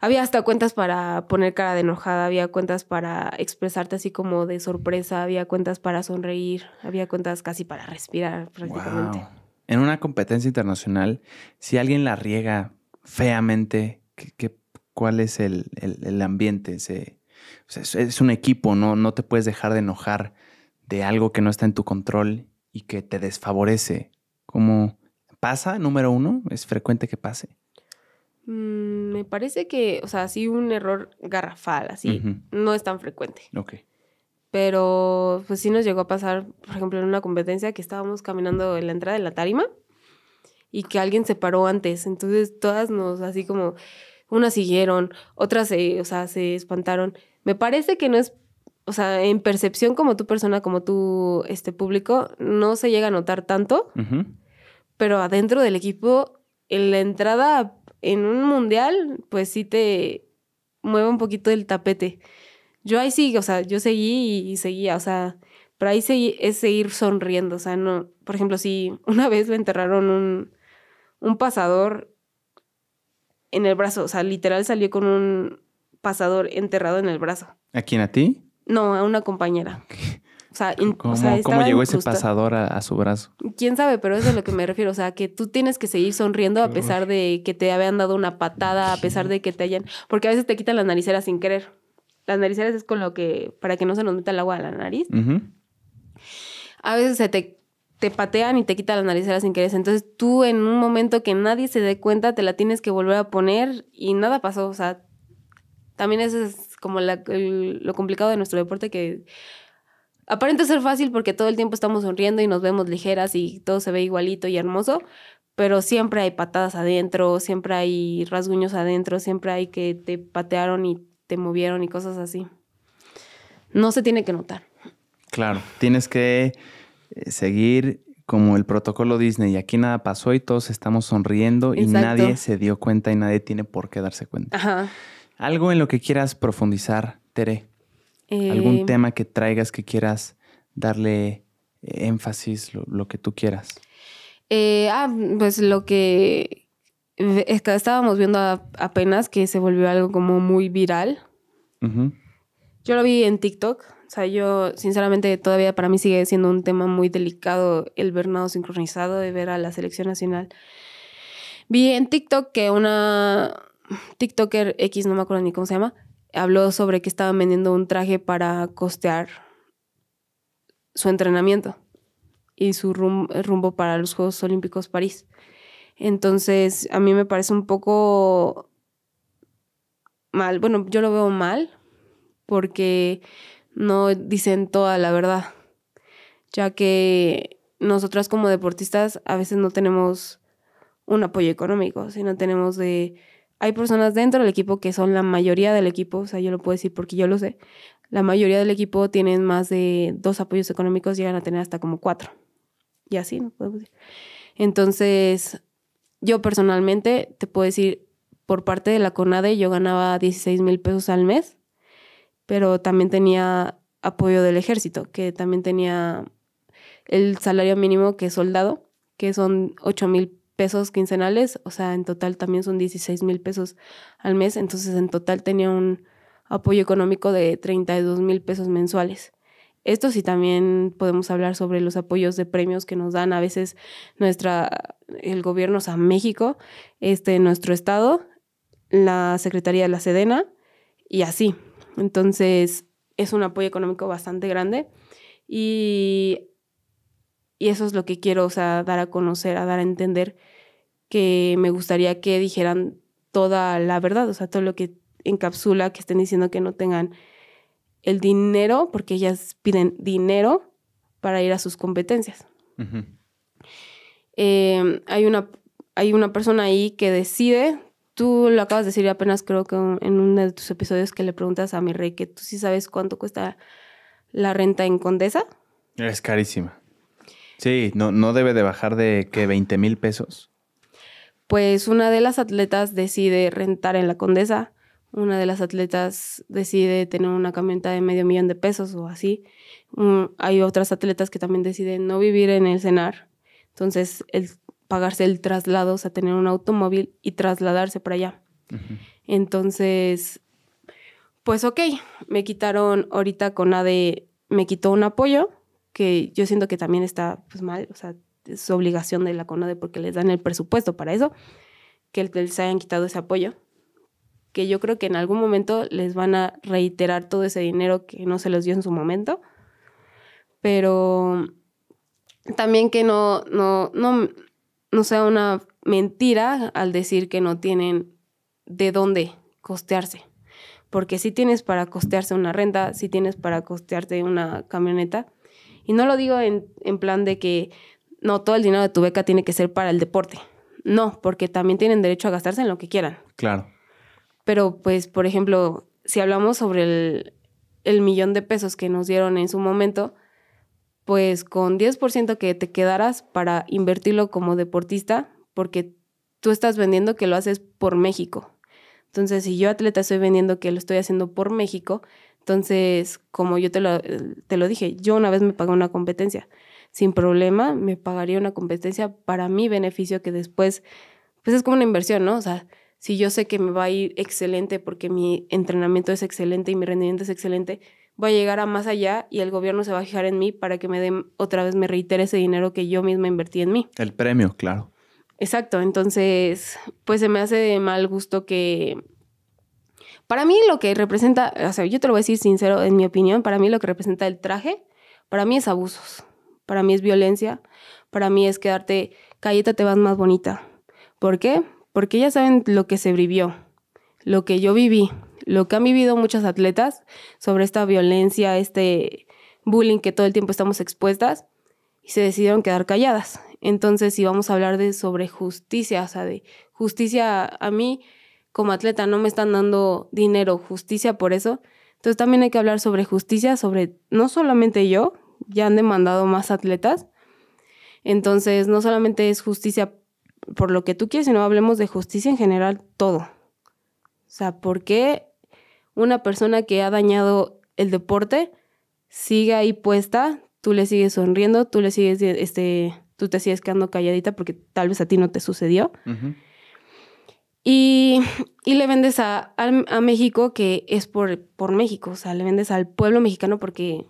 había hasta cuentas para poner cara de enojada, había cuentas para expresarte así como de sorpresa, había cuentas para sonreír, había cuentas casi para respirar prácticamente en una competencia internacional, si alguien la riega feamente, ¿qué, cuál es el, ambiente? ese es, un equipo, ¿no? No te puedes dejar de enojar de algo que no está en tu control y que te desfavorece. ¿Cómo pasa, número uno? ¿Es frecuente que pase? Mm, me parece que, o sea, sí un error garrafal, así, no es tan frecuente. Ok pero pues sí nos llegó a pasar, por ejemplo, en una competencia que estábamos caminando en la entrada de la tarima y que alguien se paró antes. Entonces todas nos así como, unas siguieron, otras se, sea, se espantaron. Me parece que no es, o sea, en percepción como tu persona, como tu este, público, no se llega a notar tanto, pero adentro del equipo, en la entrada en un mundial, pues sí te mueve un poquito el tapete yo ahí sí, o sea, yo seguí y, seguía, o sea, pero ahí es seguir sonriendo, o sea, no, por ejemplo, si una vez le enterraron un, pasador en el brazo, o sea, literal salió con un pasador enterrado en el brazo. ¿A quién, a ti? No, a una compañera. O sea, ¿Cómo, llegó ese pasador a, su brazo? Quién sabe, pero eso es a lo que me refiero. O sea, que tú tienes que seguir sonriendo a pesar de que te habían dado una patada, a pesar de que te hayan. Porque a veces te quitan la nariceras sin querer. Las nariceras es con lo que, para que no se nos meta el agua a la nariz. A veces se te, te patean y te quitan las nariceras sin querer. Entonces tú en un momento que nadie se dé cuenta, te la tienes que volver a poner y nada pasó. O sea, también eso es como lo complicado de nuestro deporte que aparenta ser fácil porque todo el tiempo estamos sonriendo y nos vemos ligeras y todo se ve igualito y hermoso, pero siempre hay patadas adentro, siempre hay rasguños adentro, siempre hay que te patearon y te movieron y cosas así. No se tiene que notar. Claro, tienes que eh, seguir como el protocolo Disney. Y aquí nada pasó y todos estamos sonriendo y nadie se dio cuenta y nadie tiene por qué darse cuenta. Algo en lo que quieras profundizar, Tere. Algún eh, tema que traigas que quieras darle eh, énfasis, lo, que tú quieras. ah, pues lo que estábamos viendo apenas que se volvió algo como muy viral. Yo lo vi en TikTok. O sea, yo sinceramente todavía para mí sigue siendo un tema muy delicado el ver sincronizado de ver a la selección nacional. Vi en TikTok que una TikToker X, no me acuerdo ni cómo se llama, habló sobre que estaba vendiendo un traje para costear su entrenamiento y su rumbo para los Juegos Olímpicos París. Entonces, a mí me parece un poco mal. Bueno, yo lo veo mal porque no dicen toda la verdad, ya que nosotras como deportistas a veces no tenemos un apoyo económico, sino tenemos de... Hay personas dentro del equipo que son la mayoría del equipo, o sea, yo lo puedo decir porque yo lo sé, la mayoría del equipo tienen más de dos apoyos económicos, llegan a tener hasta como cuatro. Y así, no podemos decir. Entonces, yo personalmente te puedo decir, por parte de la CONADE yo ganaba 16 mil pesos al mes, pero también tenía apoyo del ejército, que también tenía el salario mínimo que es soldado, que son 8 mil pesos quincenales, o sea, en total también son 16 mil pesos al mes, entonces en total tenía un apoyo económico de 32 mil pesos mensuales esto sí también podemos hablar sobre los apoyos de premios que nos dan a veces nuestra, el gobierno, o sea, México, este, nuestro estado, la Secretaría de la Sedena y así. Entonces, es un apoyo económico bastante grande y, y eso es lo que quiero, o sea, dar a conocer, a dar a entender que me gustaría que dijeran toda la verdad, o sea, todo lo que encapsula, que estén diciendo que no tengan el dinero, porque ellas piden dinero para ir a sus competencias. Em, hay, una, hay una persona ahí que decide, tú lo acabas de decir apenas creo que en uno de tus episodios que le preguntas a mi rey que tú sí sabes cuánto cuesta la renta en Condesa. Es carísima. Sí, no, no debe de bajar de que 20 mil pesos. Pues una de las atletas decide rentar en la Condesa una de las atletas decide tener una camioneta de medio millón de pesos o así. Mm, hay otras atletas que también deciden no vivir en el cenar. Entonces, el pagarse el traslado, o sea, tener un automóvil y trasladarse para allá. Entonces, pues ok, me quitaron ahorita con me quitó un apoyo, que yo siento que también está pues mal, o sea, es obligación de la CONADE porque les dan el presupuesto para eso, que les hayan quitado ese apoyo que yo creo que en algún momento les van a reiterar todo ese dinero que no se les dio en su momento, pero también que no, no, no, no sea una mentira al decir que no tienen de dónde costearse, porque si sí tienes para costearse una renta, si sí tienes para costearte una camioneta, y no lo digo en plan de que no todo el dinero de tu beca tiene que ser para el deporte, no, porque también tienen derecho a gastarse en lo que quieran. Claro. Pero pues, por ejemplo, si hablamos sobre el, millón de pesos que nos dieron en su momento, pues con 10% que te quedaras para invertirlo como deportista, porque tú estás vendiendo que lo haces por México. Entonces, si yo atleta estoy vendiendo que lo estoy haciendo por México, entonces, como yo te lo, te lo dije, yo una vez me pagué una competencia. Sin problema, me pagaría una competencia para mi beneficio que después, pues es como una inversión, ¿no? O sea, si yo sé que me va a ir excelente porque mi entrenamiento es excelente y mi rendimiento es excelente, voy a llegar a más allá y el gobierno se va a fijar en mí para que me dé otra vez, me reitere ese dinero que yo misma invertí en mí. El premio, claro. Exacto, entonces, pues se me hace de mal gusto que... Para mí lo que representa, o sea, yo te lo voy a decir sincero, en mi opinión, para mí lo que representa el traje, para mí es abusos, para mí es violencia, para mí es quedarte, calleta te vas más bonita. ¿Por qué? porque ya saben lo que se vivió, lo que yo viví, lo que han vivido muchas atletas sobre esta violencia, este bullying que todo el tiempo estamos expuestas y se decidieron quedar calladas. Entonces, si vamos a hablar de sobre justicia, o sea, de justicia a mí como atleta no me están dando dinero, justicia por eso. Entonces, también hay que hablar sobre justicia sobre no solamente yo, ya han demandado más atletas. Entonces, no solamente es justicia por lo que tú quieres, no, hablemos de justicia en general, todo. O sea, ¿por qué una persona que ha dañado el deporte sigue ahí puesta, tú le sigues sonriendo, tú le sigues, este, tú te sigues quedando calladita porque tal vez a ti no te sucedió? Y, le vendes a, México que es por, por México, o sea, le vendes al pueblo mexicano porque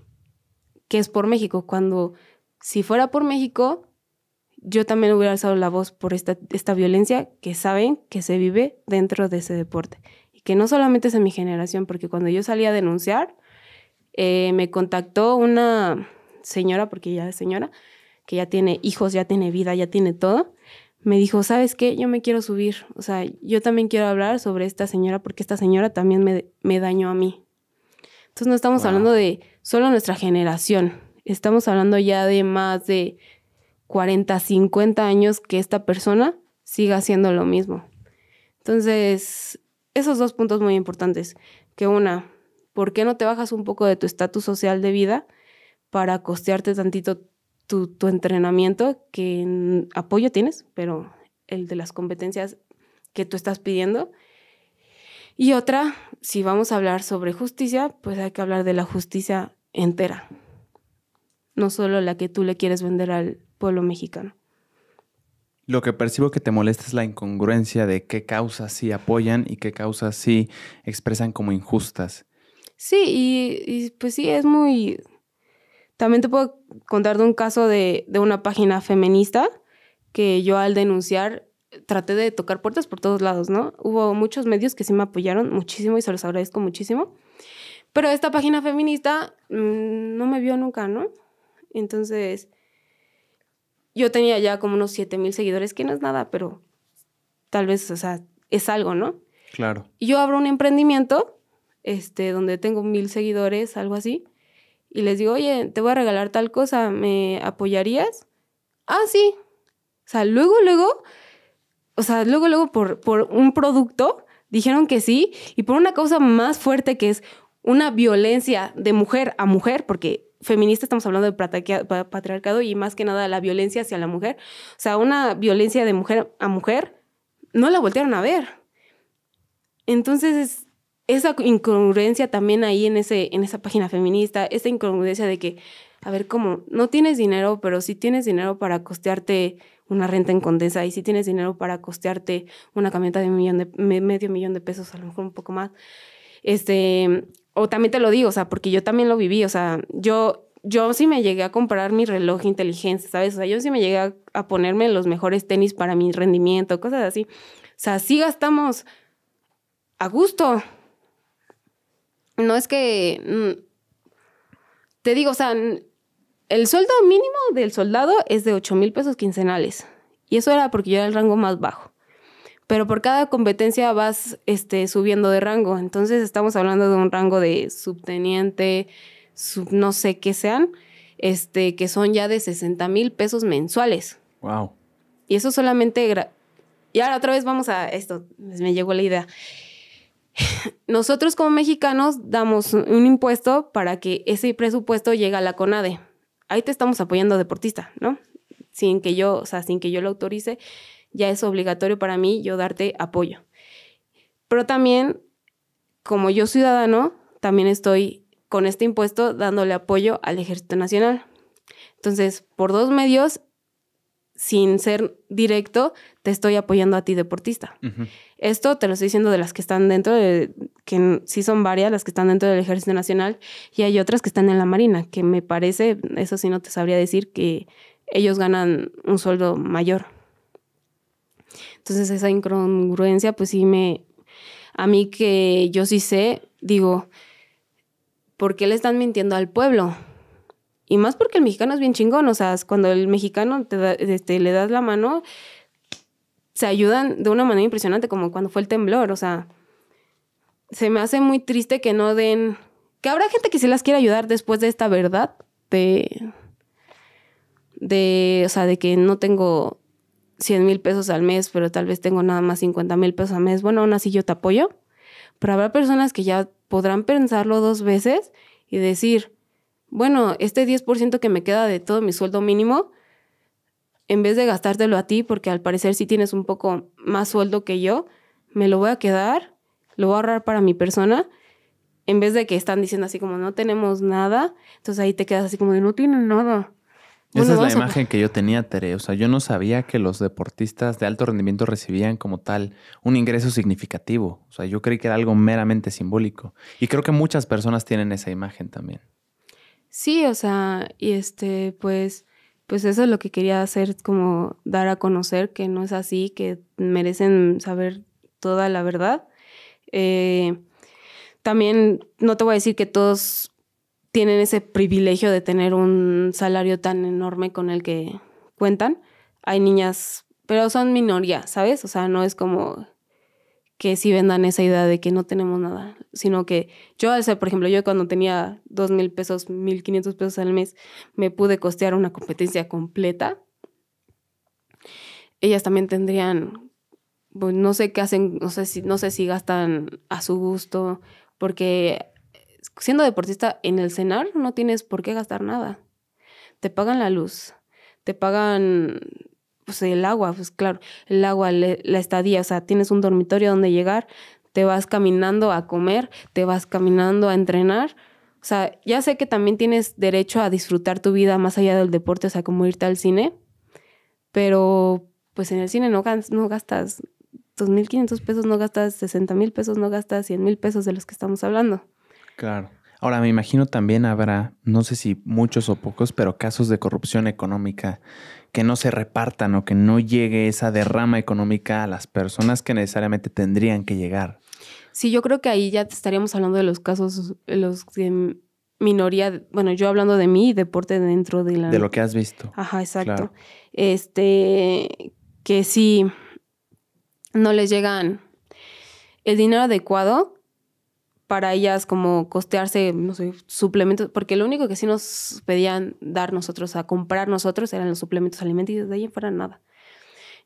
que es por México, cuando si fuera por México, yo también hubiera alzado la voz por esta, esta violencia que saben que se vive dentro de ese deporte. Y que no solamente es en mi generación, porque cuando yo salí a denunciar, eh, me contactó una señora, porque ya es señora, que ya tiene hijos, ya tiene vida, ya tiene todo, me dijo, ¿sabes qué? Yo me quiero subir, o sea, yo también quiero hablar sobre esta señora porque esta señora también me, me dañó a mí. Entonces no estamos hablando de solo nuestra generación, estamos hablando ya de más de 40, 50 años que esta persona siga haciendo lo mismo. Entonces, esos dos puntos muy importantes, que una, ¿por qué no te bajas un poco de tu estatus social de vida para costearte tantito tu, tu entrenamiento, que apoyo tienes, pero el de las competencias que tú estás pidiendo? Y otra, si vamos a hablar sobre justicia, pues hay que hablar de la justicia entera, no solo la que tú le quieres vender al, pueblo mexicano. Lo que percibo que te molesta es la incongruencia de qué causas sí apoyan y qué causas sí expresan como injustas. Sí, y, pues sí, es muy... También te puedo contar de un caso de, una página feminista que yo al denunciar traté de tocar puertas por todos lados, ¿no? Hubo muchos medios que sí me apoyaron muchísimo y se los agradezco muchísimo. Pero esta página feminista mm, no me vio nunca, ¿no? Entonces, yo tenía ya como unos 7 mil seguidores, que no es nada, pero tal vez, o sea, es algo, ¿no? Claro. Y yo abro un emprendimiento, este, donde tengo mil seguidores, algo así, y les digo, oye, te voy a regalar tal cosa, ¿me apoyarías? Ah, sí. O sea, luego, luego, o sea, luego, luego por, por un producto dijeron que sí, y por una causa más fuerte que es una violencia de mujer a mujer, porque feminista estamos hablando de patriarcado y más que nada la violencia hacia la mujer. O sea, una violencia de mujer a mujer, no la voltearon a ver. Entonces, esa incongruencia también ahí en, ese, en esa página feminista, esa incongruencia de que, a ver, ¿cómo? No tienes dinero, pero sí tienes dinero para costearte una renta en condensa y si sí tienes dinero para costearte una camioneta de, millón de medio millón de pesos, a lo mejor un poco más. Este, o también te lo digo, o sea, porque yo también lo viví, o sea, yo, yo sí me llegué a comprar mi reloj inteligente, ¿sabes? O sea, yo sí me llegué a, a ponerme los mejores tenis para mi rendimiento, cosas así. O sea, sí gastamos a gusto. No es que... Mm, te digo, o sea, el sueldo mínimo del soldado es de 8 mil pesos quincenales. Y eso era porque yo era el rango más bajo pero por cada competencia vas este, subiendo de rango. Entonces estamos hablando de un rango de subteniente, no sé qué sean, este, que son ya de 60 mil pesos mensuales. Wow. Y eso solamente... Y ahora otra vez vamos a esto, pues, me llegó la idea. Nosotros como mexicanos damos un impuesto para que ese presupuesto llegue a la CONADE. Ahí te estamos apoyando deportista, ¿no? Sin que yo, o sea, sin que yo lo autorice ya es obligatorio para mí yo darte apoyo. Pero también, como yo ciudadano, también estoy con este impuesto dándole apoyo al Ejército Nacional. Entonces, por dos medios, sin ser directo, te estoy apoyando a ti, deportista. Esto te lo estoy diciendo de las que están dentro, de, que sí son varias las que están dentro del Ejército Nacional, y hay otras que están en la Marina, que me parece, eso sí no te sabría decir, que ellos ganan un sueldo mayor. Entonces esa incongruencia, pues sí me, a mí que yo sí sé, digo, ¿por qué le están mintiendo al pueblo? Y más porque el mexicano es bien chingón, o sea, cuando el mexicano te este, le das la mano, se ayudan de una manera impresionante, como cuando fue el temblor, o sea, se me hace muy triste que no den, que habrá gente que se las quiera ayudar después de esta verdad, de, de, o sea, de que no tengo 100 mil pesos al mes, pero tal vez tengo nada más 50 mil pesos al mes, bueno, aún así yo te apoyo. Pero habrá personas que ya podrán pensarlo dos veces y decir, bueno, este 10% que me queda de todo mi sueldo mínimo, en vez de gastártelo a ti, porque al parecer sí tienes un poco más sueldo que yo, me lo voy a quedar, lo voy a ahorrar para mi persona, en vez de que están diciendo así como no tenemos nada, entonces ahí te quedas así como de no tienen nada. Esa es la imagen que yo tenía, Tere. O sea, yo no sabía que los deportistas de alto rendimiento recibían como tal un ingreso significativo. O sea, yo creí que era algo meramente simbólico. Y creo que muchas personas tienen esa imagen también. Sí, o sea, y este, pues, pues eso es lo que quería hacer, como dar a conocer que no es así, que merecen saber toda la verdad. Eh, también no te voy a decir que todos tienen ese privilegio de tener un salario tan enorme con el que cuentan. Hay niñas, pero son minoría, ¿sabes? O sea, no es como que si vendan esa idea de que no tenemos nada, sino que yo, por ejemplo, yo cuando tenía dos mil pesos, mil quinientos pesos al mes, me pude costear una competencia completa. Ellas también tendrían, pues, no sé qué hacen, no sé si, no sé si gastan a su gusto, porque siendo deportista en el cenar no tienes por qué gastar nada. Te pagan la luz, te pagan pues, el agua, pues claro, el agua, la estadía, o sea, tienes un dormitorio donde llegar, te vas caminando a comer, te vas caminando a entrenar. O sea, ya sé que también tienes derecho a disfrutar tu vida más allá del deporte, o sea, como irte al cine, pero pues en el cine no, no gastas 2.500 pesos, no gastas 60.000 mil pesos, no gastas 100.000 mil pesos de los que estamos hablando. Claro. Ahora, me imagino también habrá, no sé si muchos o pocos, pero casos de corrupción económica que no se repartan o que no llegue esa derrama económica a las personas que necesariamente tendrían que llegar. Sí, yo creo que ahí ya estaríamos hablando de los casos, los de minoría, bueno, yo hablando de mí, deporte dentro de la... De lo que has visto. Ajá, exacto. Este, que si no les llegan el dinero adecuado, para ellas como costearse, no sé, suplementos, porque lo único que sí nos pedían dar nosotros, a comprar nosotros, eran los suplementos alimenticios, de ahí fuera nada.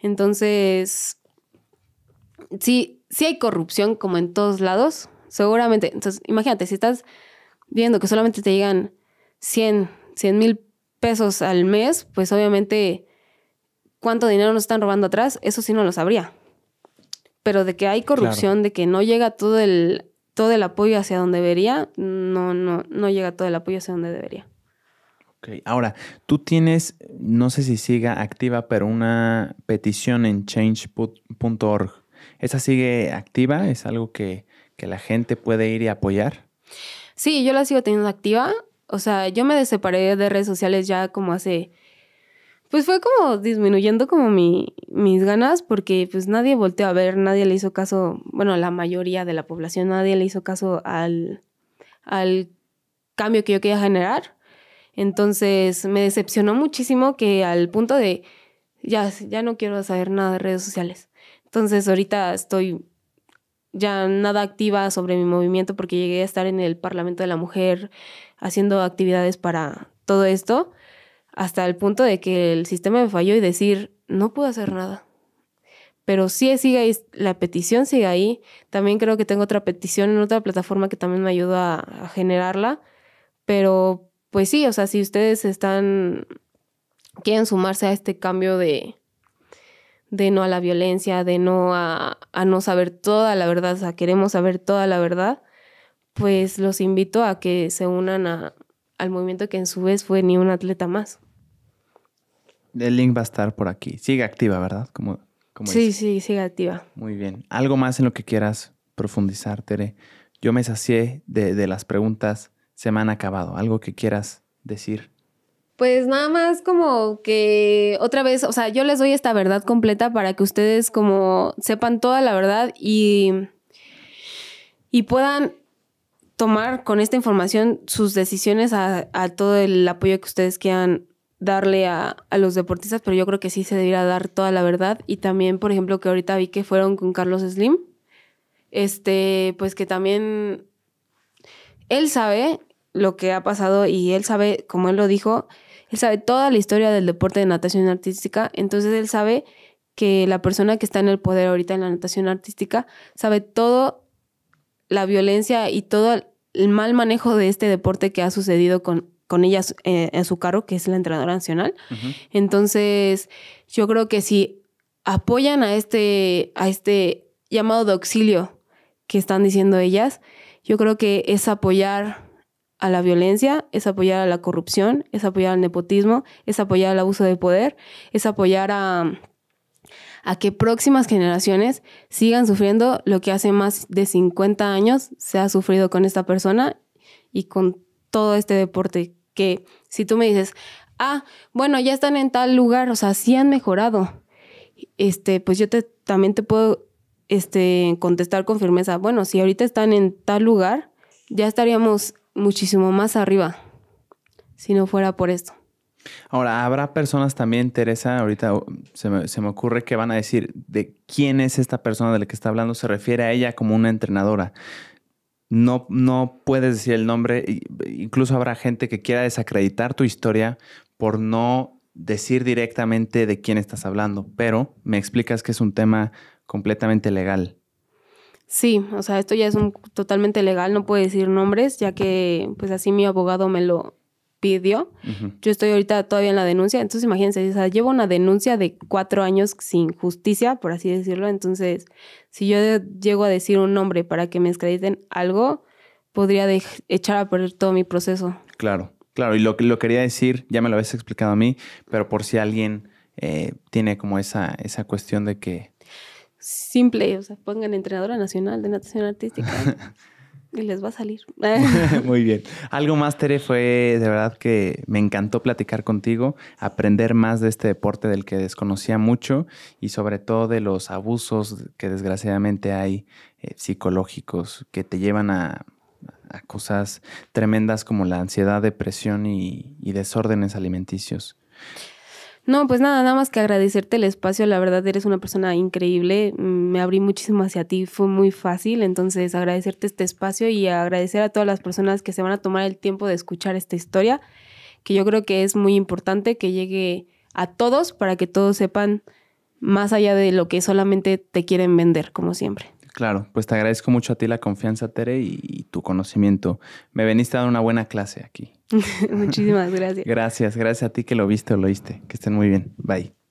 Entonces, sí, sí hay corrupción como en todos lados, seguramente. Entonces, imagínate, si estás viendo que solamente te llegan 100, 100 mil pesos al mes, pues obviamente cuánto dinero nos están robando atrás, eso sí no lo sabría. Pero de que hay corrupción, de que no llega todo el todo el apoyo hacia donde debería, no, no, no llega todo el apoyo hacia donde debería. Ok, ahora, tú tienes, no sé si siga activa, pero una petición en change.org. ¿Esa sigue activa? ¿Es algo que, la gente puede ir y apoyar? Sí, yo la sigo teniendo activa. O sea, yo me separé de redes sociales ya como hace pues fue como disminuyendo como mi, mis ganas porque pues nadie volteó a ver, nadie le hizo caso, bueno, la mayoría de la población, nadie le hizo caso al, al cambio que yo quería generar. Entonces me decepcionó muchísimo que al punto de, ya, ya no quiero saber nada de redes sociales. Entonces ahorita estoy ya nada activa sobre mi movimiento porque llegué a estar en el Parlamento de la Mujer haciendo actividades para todo esto hasta el punto de que el sistema me falló y decir, no puedo hacer nada. Pero sí sigue ahí, la petición sigue ahí. También creo que tengo otra petición en otra plataforma que también me ayuda a, generarla. Pero pues sí, o sea, si ustedes están, quieren sumarse a este cambio de, de no a la violencia, de no a, no saber toda la verdad, o sea, queremos saber toda la verdad, pues los invito a que se unan al movimiento que en su vez fue ni un atleta más el link va a estar por aquí. Sigue activa, ¿verdad? Como, como sí, sí, sigue activa. Muy bien. ¿Algo más en lo que quieras profundizar, Tere? Yo me sacié de, de las preguntas, se me han acabado. ¿Algo que quieras decir? Pues nada más como que otra vez, o sea, yo les doy esta verdad completa para que ustedes como sepan toda la verdad y, y puedan tomar con esta información sus decisiones a todo el apoyo que ustedes quieran darle a, los deportistas, pero yo creo que sí se debería dar toda la verdad. Y también, por ejemplo, que ahorita vi que fueron con Carlos Slim, este, pues que también él sabe lo que ha pasado y él sabe, como él lo dijo, él sabe toda la historia del deporte de natación artística, entonces él sabe que la persona que está en el poder ahorita en la natación artística sabe todo la violencia y todo el mal manejo de este deporte que ha sucedido con con ellas eh, en su cargo, que es la entrenadora nacional. Entonces, yo creo que si apoyan a este, a este llamado de auxilio que están diciendo ellas, yo creo que es apoyar a la violencia, es apoyar a la corrupción, es apoyar al nepotismo, es apoyar al abuso de poder, es apoyar a, a que próximas generaciones sigan sufriendo lo que hace más de 50 años se ha sufrido con esta persona y con todo este deporte, que si tú me dices, ah, bueno, ya están en tal lugar, o sea, sí han mejorado, este, pues yo te, también te puedo este, contestar con firmeza, bueno, si ahorita están en tal lugar, ya estaríamos muchísimo más arriba, si no fuera por esto. Ahora, habrá personas también, Teresa, ahorita uh, se me, se me, ocurre que van a decir de quién es esta persona de la que está hablando, se refiere a ella como una entrenadora no, puedes decir el nombre. Incluso habrá gente que quiera desacreditar tu historia por no decir directamente de quién estás hablando, pero me explicas que es un tema completamente legal. Sí, o sea, esto ya es un totalmente legal, no puedo decir nombres, ya que pues así mi abogado me lo, pidió. Yo estoy ahorita todavía en la denuncia, entonces imagínense, o sea, llevo una denuncia de cuatro años sin justicia, por así decirlo, entonces si yo llego a decir un nombre para que me descrediten algo, podría echar a perder todo mi proceso. Claro, claro, y lo, lo quería decir, ya me lo habías explicado a mí, pero por si alguien eh, tiene como esa, esa cuestión de que... Simple, o sea, pongan entrenadora nacional de natación artística. Y les va a salir. Muy bien. Algo más, Tere, fue de verdad que me encantó platicar contigo, aprender más de este deporte del que desconocía mucho y sobre todo de los abusos que desgraciadamente hay eh, psicológicos que te llevan a, cosas tremendas como la ansiedad, depresión y, y desórdenes alimenticios. No, pues nada, nada más que agradecerte el espacio. La verdad, eres una persona increíble. Mm, me abrí muchísimo hacia ti, fue muy fácil. Entonces, agradecerte este espacio y agradecer a todas las personas que se van a tomar el tiempo de escuchar esta historia, que yo creo que es muy importante que llegue a todos para que todos sepan más allá de lo que solamente te quieren vender, como siempre. Claro, pues te agradezco mucho a ti la confianza, Tere, y, tu conocimiento. Me veniste a dar una buena clase aquí. Muchísimas gracias. gracias, gracias a ti que lo viste o lo oíste. Que estén muy bien. Bye.